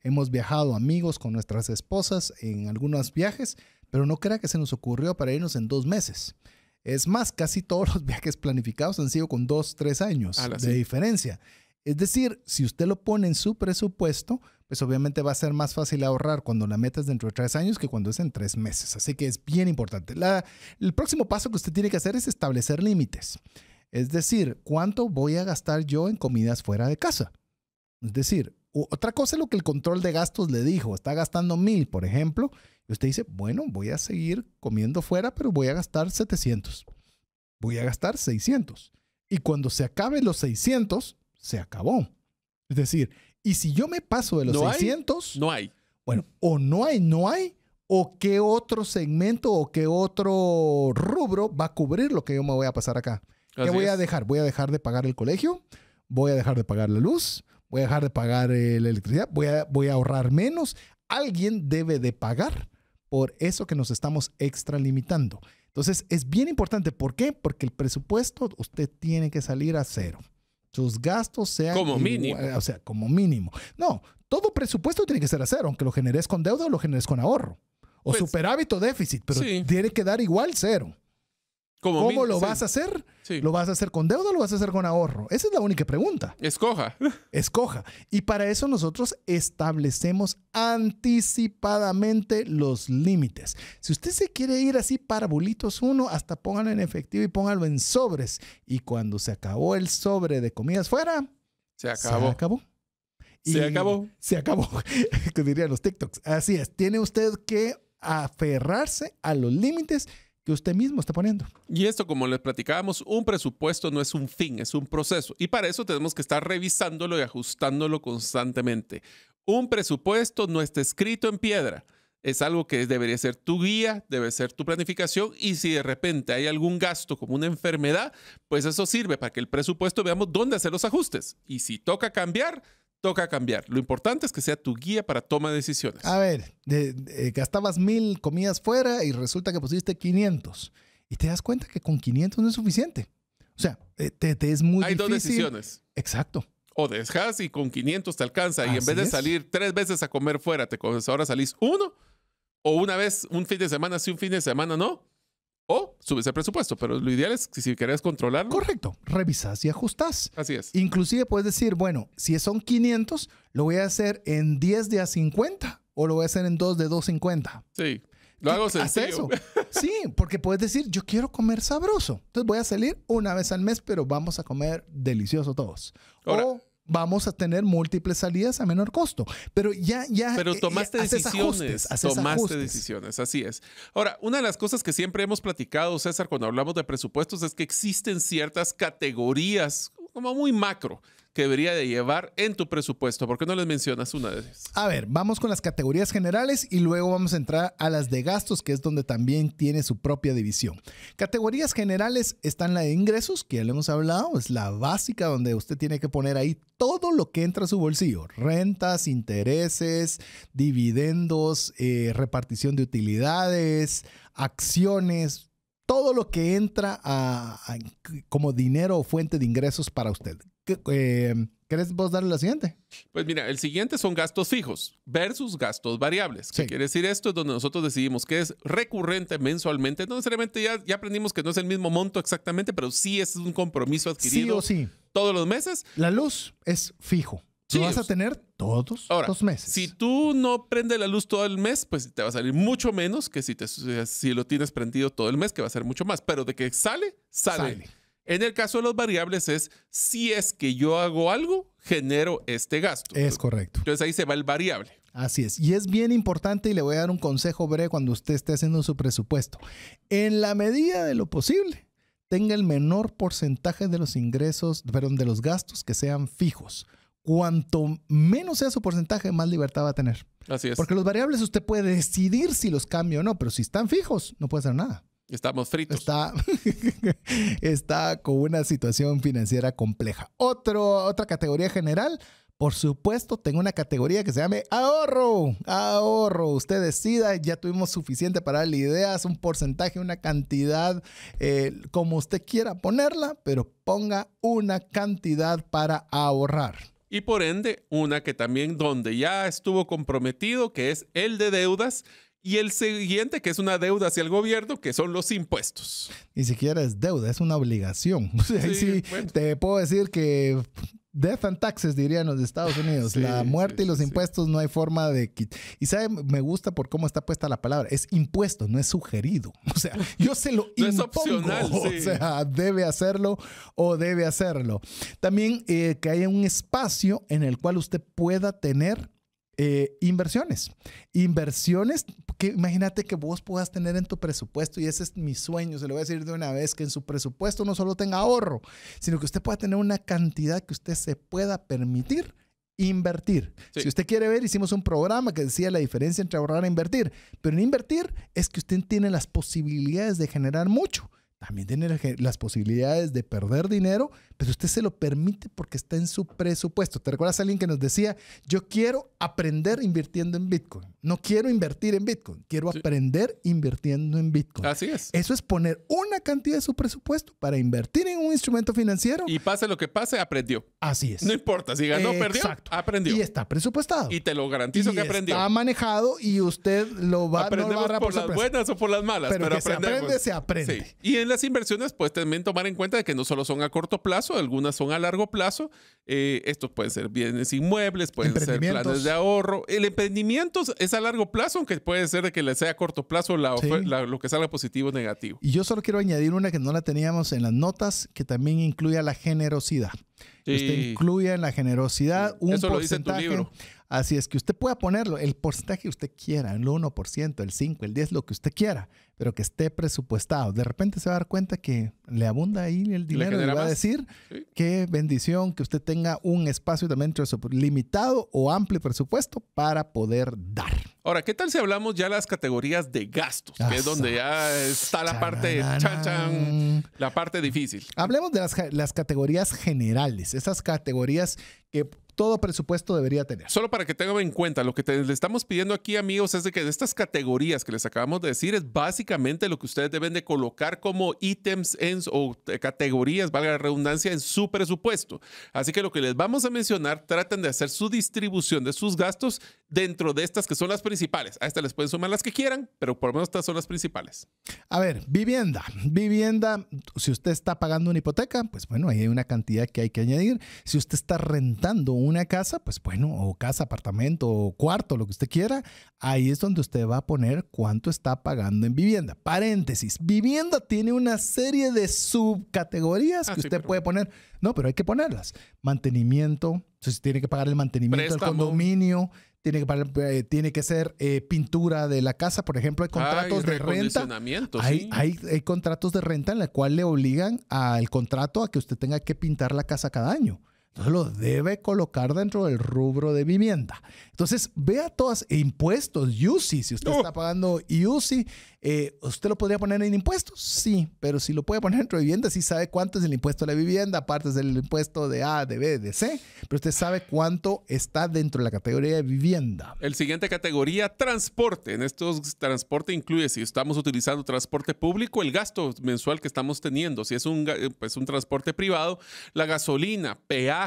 Hemos viajado amigos con nuestras esposas en algunos viajes, pero no crea que se nos ocurrió para irnos en dos meses. Es más, casi todos los *laughs* viajes planificados han sido con dos, tres años de diferencia. Es decir, si usted lo pone en su presupuesto, pues obviamente va a ser más fácil ahorrar cuando la metas dentro de tres años que cuando es en tres meses. Así que es bien importante. el próximo paso que usted tiene que hacer es establecer límites. Es decir, ¿cuánto voy a gastar yo en comidas fuera de casa? Es decir, otra cosa es lo que el control de gastos le dijo, está gastando mil, por ejemplo, y usted dice, bueno, voy a seguir comiendo fuera, pero voy a gastar 700, voy a gastar 600. Y cuando se acaben los 600, se acabó. Es decir, y si yo me paso de los 600, no hay. Bueno, o no hay, no hay, o qué otro segmento o qué otro rubro va a cubrir lo que yo me voy a pasar acá. ¿Qué voy a dejar? Voy a dejar de pagar el colegio, voy a dejar de pagar la luz, voy a dejar de pagar eh, la electricidad, voy a, voy a ahorrar menos. Alguien debe de pagar por eso que nos estamos extralimitando. Entonces, es bien importante. ¿Por qué? Porque el presupuesto usted tiene que salir a cero. Sus gastos sean... Como mínimo. O sea, como mínimo. No, todo presupuesto tiene que ser a cero, aunque lo generes con deuda o lo generes con ahorro. O pues, superávit o déficit, pero tiene que dar igual cero. ¿Cómo lo vas a hacer? ¿Lo vas a hacer con deuda o lo vas a hacer con ahorro? Esa es la única pregunta. Escoja. *laughs* Escoja. Y para eso nosotros establecemos anticipadamente los límites. Si usted se quiere ir así para bolitos, uno, hasta póngalo en efectivo y póngalo en sobres. Y cuando se acabó el sobre de comidas fuera, se acabó. Se acabó. se acabó. Se acabó. *laughs* que dirían los TikToks. Así es. Tiene usted que aferrarse a los límites que usted mismo está poniendo. Y esto, como les platicábamos, un presupuesto no es un fin, es un proceso. Y para eso tenemos que estar revisándolo y ajustándolo constantemente. Un presupuesto no está escrito en piedra. Es algo que debería ser tu guía, debe ser tu planificación y si de repente hay algún gasto como una enfermedad, pues eso sirve para que el presupuesto veamos dónde hacer los ajustes. Y si toca cambiar, toca cambiar. Lo importante es que sea tu guía para toma de decisiones. A ver, de, eh, gastabas mil comidas fuera y resulta que pusiste 500. Y te das cuenta que con 500 no es suficiente. O sea, eh, te, es muy Hay difícil. dos decisiones. Exacto. O dejas y con 500 te alcanza. y en vez de salir tres veces a comer fuera, te ahora salís uno. O una vez, un fin de semana sí, un fin de semana no o subes el presupuesto, pero lo ideal es que si quieres controlarlo. Correcto, revisas y ajustas. Así es. Inclusive puedes decir, bueno, si son 500, lo voy a hacer en 10 de a 50 o lo voy a hacer en 2 de 250. Sí. Lo hago sencillo. *laughs* Sí, porque puedes decir, yo quiero comer sabroso. Entonces voy a salir una vez al mes, pero vamos a comer delicioso todos vamos a tener múltiples salidas a menor costo. Pero ya, ya. Pero eh, tomaste decisiones. tomaste decisiones, así es. Ahora, una de las cosas que siempre hemos platicado, César, cuando hablamos de presupuestos, es que existen ciertas categorías como muy macro que debería de llevar en tu presupuesto? ¿Por qué no les mencionas una de ellas? A ver, vamos con las categorías generales y luego vamos a entrar a las de gastos, que es donde también tiene su propia división. Categorías generales están la de ingresos, que ya le hemos hablado, es la básica donde usted tiene que poner ahí todo lo que entra a su bolsillo, rentas, intereses, dividendos, eh, repartición de utilidades, acciones, todo lo que entra a, como dinero o fuente de ingresos para usted. ¿Quieres eh, ¿Querés vos darle la siguiente? Pues mira, el siguiente son gastos fijos versus gastos variables. ¿Qué quiere decir esto? Es donde nosotros decidimos que es recurrente mensualmente. No necesariamente ya, aprendimos que no es el mismo monto exactamente, pero sí es un compromiso adquirido sí o sí. todos los meses. La luz es fijo. Lo vas a tener todos los meses. Si tú no prendes la luz todo el mes, pues te va a salir mucho menos que si, te, si lo tienes prendido todo el mes, que va a ser mucho más. Pero de que sale, sale. sale. En el caso de los variables es si es que yo hago algo, genero este gasto. Es correcto. Entonces ahí se va el variable. Así es. Y es bien importante y le voy a dar un consejo breve cuando usted esté haciendo su presupuesto. En la medida de lo posible, tenga el menor porcentaje de los ingresos, perdón, de los gastos que sean fijos. Cuanto menos sea su porcentaje, más libertad va a tener. Así es. Porque los variables usted puede decidir si los cambia o no, pero si están fijos, no puede hacer nada. Estamos fritos. Está, *laughs* está con una situación financiera compleja. Otro, otra categoría general, por supuesto, tengo una categoría que se llame ahorro. Ahorro. Usted decida, ya tuvimos suficiente para darle ideas, un porcentaje, una cantidad, eh, como usted quiera ponerla, pero ponga una cantidad para ahorrar y por ende una que también donde ya estuvo comprometido, que es el de deudas, y el siguiente, que es una deuda hacia el gobierno, que son los impuestos. Ni siquiera es deuda, es una obligación. *laughs* te puedo decir que Death and taxes, dirían los de Estados Unidos. la muerte y los impuestos no hay forma de Y sabe, me gusta por cómo está puesta la palabra. Es impuesto, no es sugerido. *laughs* O sea, yo se lo *laughs* impongo. o sea, debe hacerlo o debe hacerlo. También eh, que haya un espacio en el cual usted pueda tener eh, inversiones. Inversiones que imagínate que vos puedas tener en tu presupuesto, y ese es mi sueño, se lo voy a decir de una vez, que en su presupuesto no solo tenga ahorro, sino que usted pueda tener una cantidad que usted se pueda permitir invertir. Si usted quiere ver, hicimos un programa que decía la diferencia entre ahorrar e invertir, pero en invertir es que usted tiene las posibilidades de generar mucho también tiene las posibilidades de perder dinero, pero usted se lo permite porque está en su presupuesto. ¿Te recuerdas a alguien que nos decía, yo quiero aprender invirtiendo en Bitcoin? No quiero invertir en Bitcoin, quiero aprender invirtiendo en Bitcoin. Así es. Eso es poner una cantidad de su presupuesto para invertir en un instrumento financiero. Y pase lo que pase, aprendió. Así es. No importa, si ganó o perdió, aprendió. Y está presupuestado. Y te lo garantizo que aprendió. ha manejado y usted lo va, a a por las buenas o por las malas, pero, se aprende, se aprende. Y en las inversiones, pues también tomar en cuenta que no solo son a corto plazo, algunas son a largo plazo. Eh, estos pueden ser bienes inmuebles, pueden ser planes de ahorro. El emprendimiento es a largo plazo, aunque puede ser de que le sea a corto plazo lo que salga positivo o negativo. Y yo solo quiero añadir una que no la teníamos en las notas, que también incluye la generosidad. Este, incluye en la generosidad un Eso Lo dice en tu libro Así es que usted pueda ponerlo, el porcentaje que usted quiera, el 1%, el 5%, el 10%, lo que usted quiera, pero que esté presupuestado. De repente se va a dar cuenta que le abunda ahí el dinero y va a decir qué bendición que usted tenga un espacio también limitado o amplio presupuesto para poder dar. Ahora, ¿qué tal si hablamos ya las categorías de gastos? Que es donde ya está la parte la parte difícil. Hablemos de las categorías generales, esas categorías que todo presupuesto debería tener. Solo para que tengan en cuenta, lo que les le estamos pidiendo aquí, amigos, es de que de estas categorías que les acabamos de decir es básicamente lo que ustedes deben de colocar como ítems en, o categorías, valga la redundancia, en su presupuesto. Así que lo que les vamos a mencionar, traten de hacer su distribución de sus gastos dentro de estas que son las principales. A estas les pueden sumar las que quieran, pero por lo menos estas son las principales. A ver, vivienda. Vivienda, si usted está pagando una hipoteca, pues bueno, ahí hay una cantidad que hay que añadir. Si usted está rentando una casa, pues bueno, o casa, apartamento, o cuarto, lo que usted quiera, ahí es donde usted va a poner cuánto está pagando en vivienda. Paréntesis, vivienda tiene una serie de subcategorías ah, que usted puede poner. No, pero hay que ponerlas. Mantenimiento, si tiene que pagar el mantenimiento del condominio, tiene que, eh, tiene que ser eh, pintura de la casa, por ejemplo, hay ah, contratos de renta. hay, contratos de renta en la cual le obligan al contrato a que usted tenga que pintar la casa cada año. Entonces lo debe colocar dentro del rubro de vivienda. Entonces vea todas e impuestos, UCI. Si usted está pagando UCI, eh, ¿usted lo podría poner en impuestos? Sí, pero si lo puede poner dentro de vivienda, sí sabe cuánto es el impuesto de la vivienda, aparte es el impuesto de A, de B, de C, pero usted sabe cuánto está dentro de la categoría de vivienda. El siguiente categoría, transporte. En estos transporte incluye si estamos utilizando transporte público, el gasto mensual que estamos teniendo. Si es un, pues, un transporte privado, la gasolina, PA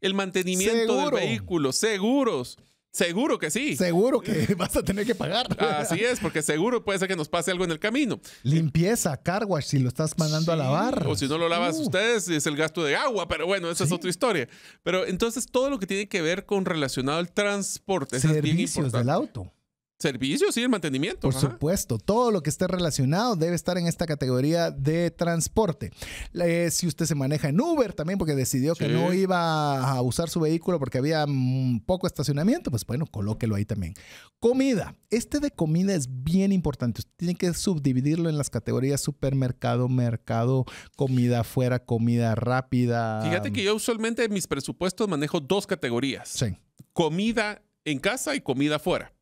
el mantenimiento de vehículos, seguros. Seguro que sí. Seguro que *laughs* vas a tener que pagar. Así es, porque seguro puede ser que nos pase algo en el camino. Limpieza, car wash, si lo estás mandando a lavar. O si no lo lavas uh. ustedes, es el gasto de agua, pero bueno, esa es otra historia. Pero entonces todo lo que tiene que ver con relacionado al transporte. Servicios del auto servicios y el mantenimiento. Por supuesto, todo lo que esté relacionado debe estar en esta categoría de transporte. Eh, si usted se maneja en Uber también porque decidió que no iba a usar su vehículo porque había mm, poco estacionamiento, pues bueno, colóquelo ahí también. Comida. Este de comida es bien importante. tiene que subdividirlo en las categorías supermercado, mercado, comida afuera, comida rápida. Fíjate que yo usualmente en mis presupuestos manejo dos categorías. Sí. Comida en casa y comida afuera.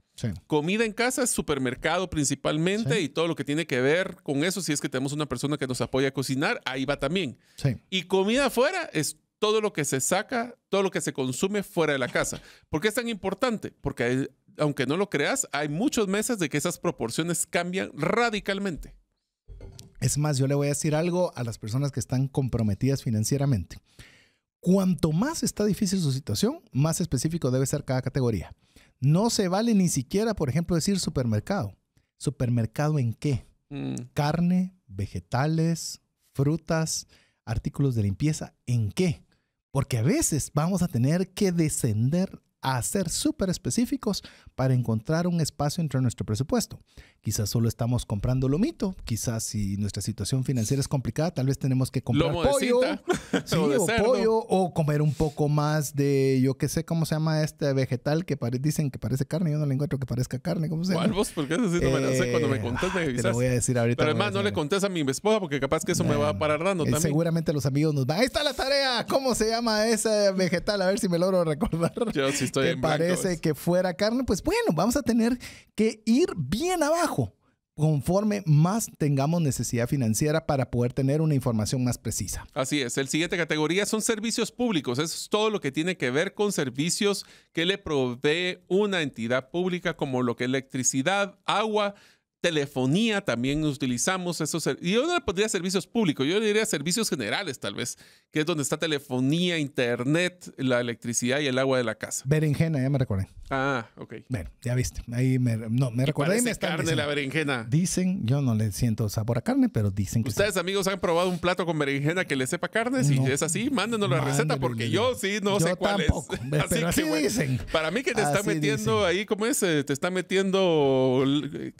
Comida en casa es supermercado principalmente y todo lo que tiene que ver con eso, si es que tenemos una persona que nos apoya a cocinar, ahí va también. Y comida afuera es todo lo que se saca, todo lo que se consume fuera de la casa. ¿Por qué es tan importante? Porque aunque no lo creas, hay muchos meses de que esas proporciones cambian radicalmente. Es más, yo le voy a decir algo a las personas que están comprometidas financieramente. Cuanto más está difícil su situación, más específico debe ser cada categoría. No se vale ni siquiera, por ejemplo, decir supermercado. ¿Supermercado en qué? Mm. Carne, vegetales, frutas, artículos de limpieza, ¿en qué? Porque a veces vamos a tener que descender a ser súper específicos para encontrar un espacio entre nuestro presupuesto. Quizás solo estamos comprando lomito. Quizás si nuestra situación financiera es complicada, tal vez tenemos que comprar pollo. *laughs* *laughs* sí, o, pollo o comer un poco más de, yo qué sé, ¿cómo se llama este vegetal que dicen que parece carne? Yo no le encuentro que parezca carne. ¿Cómo se llama? ¿Vos? Pues, porque eso sí no me lo sé. Cuando me eh, contés, me ah, Te voy a decir ahorita. Pero además no le contés a mi esposa porque capaz que eso me va a parar dando eh, también. Seguramente los amigos nos van, ahí está la tarea. ¿Cómo se llama ese vegetal? A ver si me logro recordar. Yo sí estoy que en parece que fuera carne. Pues bueno, vamos a tener que ir bien abajo conforme más tengamos necesidad financiera para poder tener una información más precisa. Así es. El siguiente categoría son servicios públicos. es todo lo que tiene que ver con servicios que le provee una entidad pública como lo que electricidad, agua, telefonía también utilizamos esos servicios, yo no le pondría servicios públicos yo le diría servicios generales tal vez que es donde está telefonía internet la electricidad y el agua de la casa berenjena ya me recordé ah ok bueno ya viste ahí me, no me recordé carne la berenjena dicen yo no le siento sabor a carne pero dicen que ustedes amigos han probado un plato con berenjena que le sepa carne si es así mándenos la receta porque yo sí no sé cuál es *laughs* así, que, dicen para mí que eh, te está metiendo ahí cómo es te está metiendo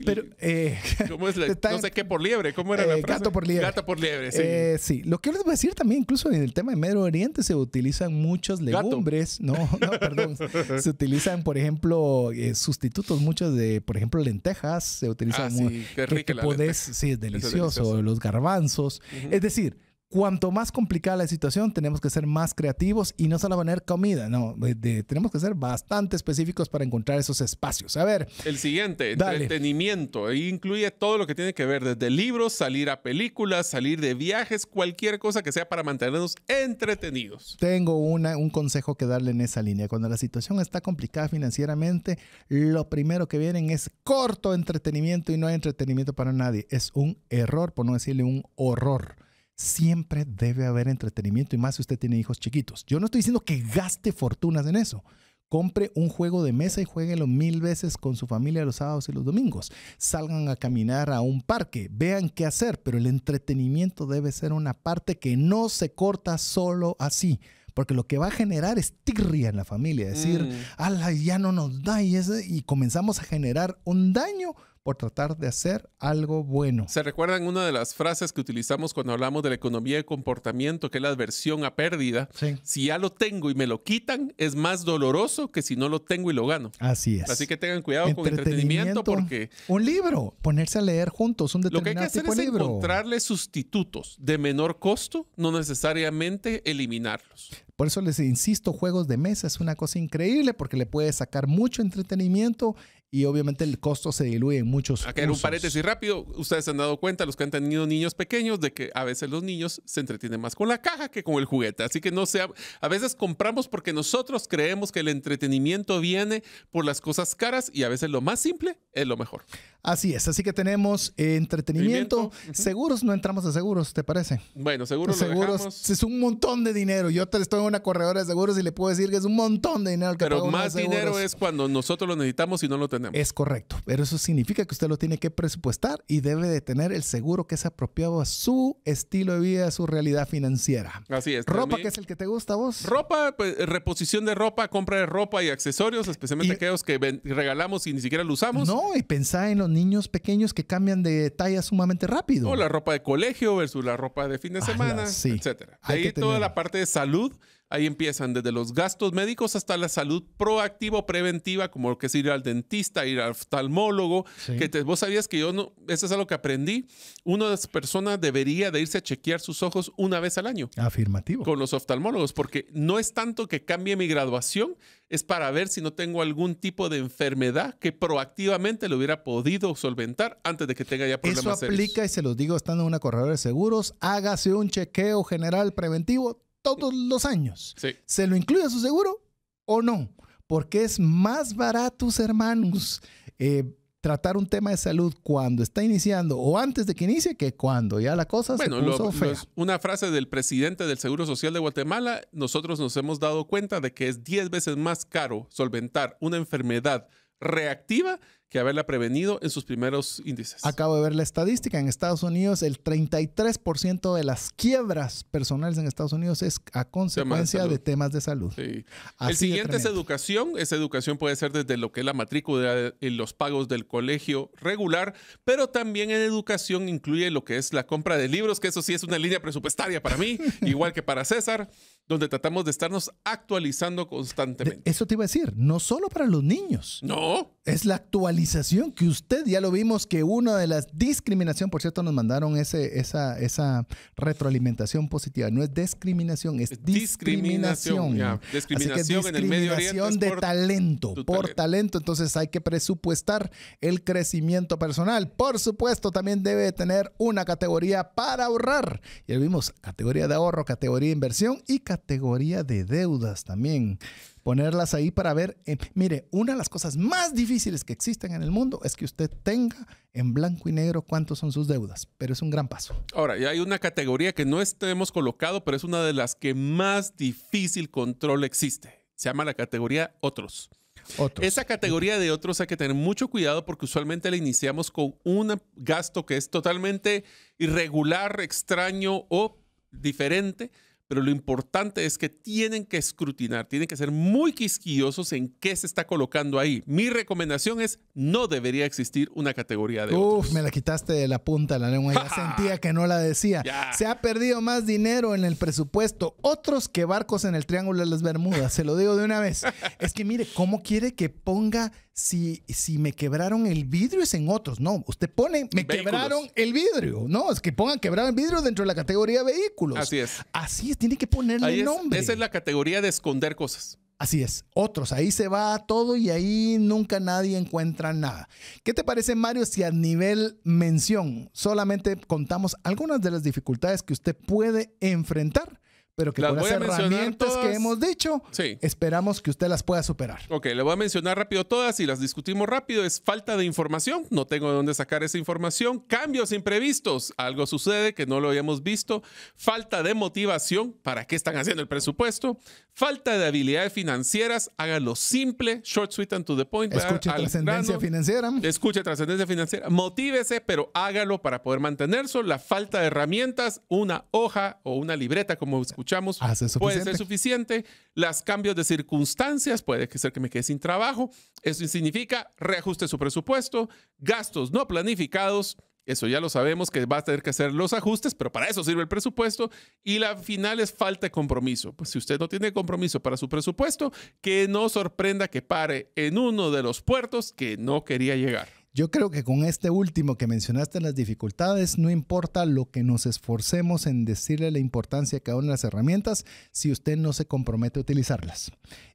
pero eh, eh, *laughs* ¿Cómo es no sé qué por liebre, ¿cómo era la eh, frase? Gato por liebre. Gato por liebre, sí. Eh, sí. Lo que les voy a decir también, incluso en el tema de Medio Oriente, se utilizan muchos legumbres. No, *laughs* no, perdón. *laughs* se utilizan, por ejemplo, sustitutos muchos de, por ejemplo, lentejas. Se utilizan ah, Sí, es delicioso, Los garbanzos. Es decir, cuanto más complicada la situación, tenemos que ser más creativos y no solo poner comida, no, tenemos que ser bastante específicos para encontrar esos espacios. A ver. El siguiente, entretenimiento. incluye todo lo que tiene que ver, desde libros, salir a películas, salir de viajes, cualquier cosa que sea para mantenernos entretenidos. Tengo una, un consejo que darle en esa línea. Cuando la situación está complicada financieramente, lo primero que vienen es corto entretenimiento y no hay entretenimiento para nadie. Es un error, por no decirle un horror siempre debe haber entretenimiento y más si usted tiene hijos chiquitos. Yo no estoy diciendo que gaste fortunas en eso. Compre un juego de mesa y jueguelo mil veces con su familia los sábados y los domingos. Salgan a caminar a un parque, vean qué hacer, pero el entretenimiento debe ser una parte que no se corta solo así porque lo que va a generar es tirria en la familia, decir, mm. ala, ya no nos da, y, y comenzamos a generar un daño por tratar de hacer algo bueno. ¿Se recuerdan una de las frases que utilizamos cuando hablamos de la economía de comportamiento, que es la adversión a pérdida? Si ya lo tengo y me lo quitan, es más doloroso que si no lo tengo y lo gano. Así es. Así que tengan cuidado con el entretenimiento porque... Un libro, ponerse a leer juntos, un determinado Lo que hay que hacer es encontrarle sustitutos de menor costo, no necesariamente eliminarlos. Por eso les insisto, juegos de mesa es una cosa increíble porque le puede sacar mucho entretenimiento y obviamente el costo se diluye en muchos. Acá en un paréntesis rápido, ustedes se han dado cuenta, los que han tenido niños pequeños, de que a veces los niños se entretienen más con la caja que con el juguete. Así que no sea, a veces compramos porque nosotros creemos que el entretenimiento viene por las cosas caras y a veces lo más simple es lo mejor. Así es, así que tenemos eh, entretenimiento. Seguros, no entramos a seguros, ¿te parece? Bueno, seguros. Seguros es un montón de dinero. Yo estoy en una corredora de seguros y le puedo decir que es un montón de dinero. Que pero más dinero es cuando nosotros lo necesitamos y no lo tenemos. Es correcto, pero eso significa que usted lo tiene que presupuestar y debe de tener el seguro que es apropiado a su estilo de vida, a su realidad financiera. Así es. Ropa, que es el que te gusta vos. Ropa, pues, reposición de ropa, compra de ropa y accesorios, especialmente aquellos que regalamos y ni siquiera lo usamos. No, y pensá en niños pequeños que cambian de talla sumamente rápido. O la ropa de colegio versus la ropa de fin de semana, etcétera. Ahí toda la parte de salud Ahí empiezan desde los gastos médicos hasta la salud proactiva o preventiva, como que es ir al dentista, ir al oftalmólogo. Que vos sabías que yo no, eso es algo que aprendí. Una personas debería de irse a chequear sus ojos una vez al año. Afirmativo. Con los oftalmólogos, porque no es tanto que cambie mi graduación, es para ver si no tengo algún tipo de enfermedad que proactivamente lo hubiera podido solventar antes de que tenga ya problemas. Eso aplica y se los digo estando en una corredora de seguros, hágase un chequeo general preventivo todos los años. ¿Se lo incluye a su seguro o no? Porque es más barato, hermanos, eh, tratar un tema de salud cuando está iniciando o antes de que inicie que cuando ya la cosa se puso lo, fea. una frase del presidente del Seguro Social de Guatemala, nosotros nos hemos dado cuenta de que es 10 veces más caro solventar una enfermedad reactiva que haberla prevenido en sus primeros índices. Acabo de ver la estadística. En Estados Unidos, el 33% de las quiebras personales en Estados Unidos es a consecuencia de, temas de salud. el siguiente es educación. Esa educación puede ser desde lo que es la matrícula y los pagos del colegio regular, pero también en educación incluye lo que es la compra de libros, que eso sí es una línea presupuestaria para mí, *laughs* igual que para César, donde tratamos de estarnos actualizando constantemente. eso te iba a decir, no solo para los niños. No es la actualización que usted ya lo vimos que una de las discriminación, por cierto, nos mandaron ese, esa, esa retroalimentación positiva. No es discriminación, es discriminación. Discriminación, en el medio de talento, por talento. Entonces hay que presupuestar el crecimiento personal. Por supuesto, también debe tener una categoría para ahorrar. Ya vimos categoría de ahorro, categoría de inversión y categoría de deudas también ponerlas ahí para ver. Eh, mire, una de las cosas más difíciles que existen en el mundo es que usted tenga en blanco y negro cuántos son sus deudas, pero es un gran paso. Ahora, ya hay una categoría que no hemos colocado, pero es una de las que más difícil control existe. Se llama la categoría otros. Otros. Esa categoría de otros hay que tener mucho cuidado porque usualmente la iniciamos con un gasto que es totalmente irregular, extraño o diferente pero lo importante es que tienen que escrutinar, tienen que ser muy quisquillosos en qué se está colocando ahí. Mi recomendación es no debería existir una categoría de Uf, me la quitaste de la punta la lengua, ya *laughs* sentía que no la decía. Se ha perdido más dinero en el presupuesto otros que barcos en el Triángulo de las Bermudas, se lo digo de una vez. *laughs* es que mire, ¿cómo quiere que ponga si, me quebraron el vidrio es en otros. No, usted pone, me quebraron el vidrio. No, es que pongan quebraron el vidrio dentro de la categoría vehículos. Así es. Así es, tiene que ponerle nombre. Esa es la categoría de esconder cosas. Así es, otros, ahí se va todo y ahí nunca nadie encuentra nada. ¿Qué te parece, Mario, si a nivel mención solamente contamos algunas de las dificultades que usted puede enfrentar pero que las herramientas que hemos dicho, esperamos que usted las pueda superar. Ok, le voy a mencionar rápido todas y las discutimos rápido. Es falta de información, no tengo de dónde sacar esa información. Cambios imprevistos, algo sucede que no lo habíamos visto. Falta de motivación, ¿para qué están haciendo el presupuesto? Falta de habilidades financieras, hágalo simple, short, sweet and to the point. Escuche trascendencia financiera. Escuche trascendencia financiera. Motívese, pero hágalo para poder mantenerse. La falta de herramientas, una hoja o una libreta, como escuché puede ser suficiente. Las cambios de circunstancias, puede ser que me quede sin trabajo. Eso significa reajuste su presupuesto, gastos no planificados. Eso ya lo sabemos que va a tener que hacer los ajustes, pero para eso sirve el presupuesto. Y la final es falta de compromiso. Pues si usted no tiene compromiso para su presupuesto, que no sorprenda que pare en uno de los puertos que no quería llegar. Yo creo que con este último que mencionaste, las dificultades, no importa lo que nos esforcemos en decirle la importancia que cada una de las herramientas, si usted no se compromete a utilizarlas.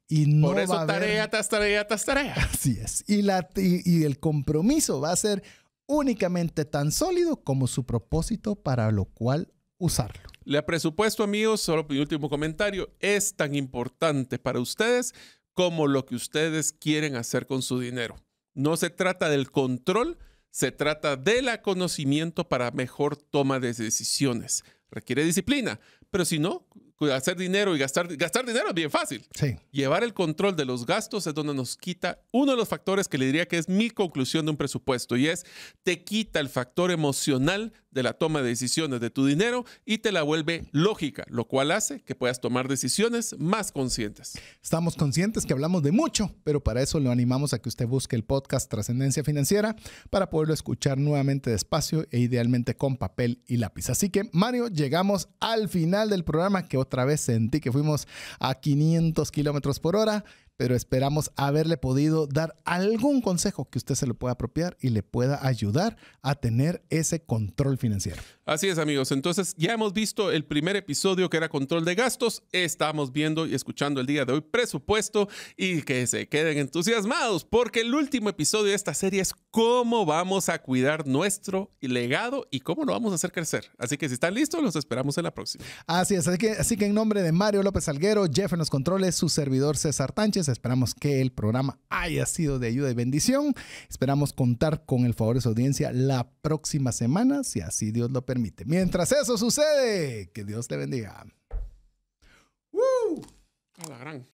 Y no Por eso tarea tarea tarea. *laughs* Así es. Y, el compromiso va a ser únicamente tan sólido como su propósito para lo cual usarlo. Le presupuesto, amigos, solo mi último comentario, es tan importante para ustedes como lo que ustedes quieren hacer con su dinero. No se trata del control, se trata del conocimiento para mejor toma de decisiones. Requiere disciplina, pero si no, hacer dinero y gastar, gastar dinero es bien fácil. Sí. Llevar el control de los gastos es donde nos quita uno de los factores que le diría que es mi conclusión de un presupuesto y es te quita el factor emocional de la toma de decisiones de tu dinero y te la vuelve lógica, lo cual hace que puedas tomar decisiones más conscientes. Estamos conscientes que hablamos de mucho, pero para eso lo animamos a que usted busque el podcast Trascendencia Financiera para poderlo escuchar nuevamente despacio e idealmente con papel y lápiz. Así que, Mario, llegamos al final del programa que otra vez sentí que fuimos a 500 kilómetros por hora pero esperamos haberle podido dar algún consejo que usted se lo pueda apropiar y le pueda ayudar a tener ese control financiero. Así es, amigos. Entonces, ya hemos visto el primer episodio que era control de gastos. Estamos viendo y escuchando el día de hoy presupuesto y que se queden entusiasmados porque el último episodio de esta serie es cómo vamos a cuidar nuestro legado y cómo lo vamos a hacer crecer. Así que si están listos, los esperamos en la próxima. Así es. Así que, así que en nombre de Mario López Alguero, Jeff en los controles, su servidor César Tánchez, Esperamos que el programa haya sido de ayuda y bendición. Esperamos contar con el favor de su audiencia la próxima semana, si así Dios lo permite. Mientras eso sucede, que Dios te bendiga. ¡Woo! gran.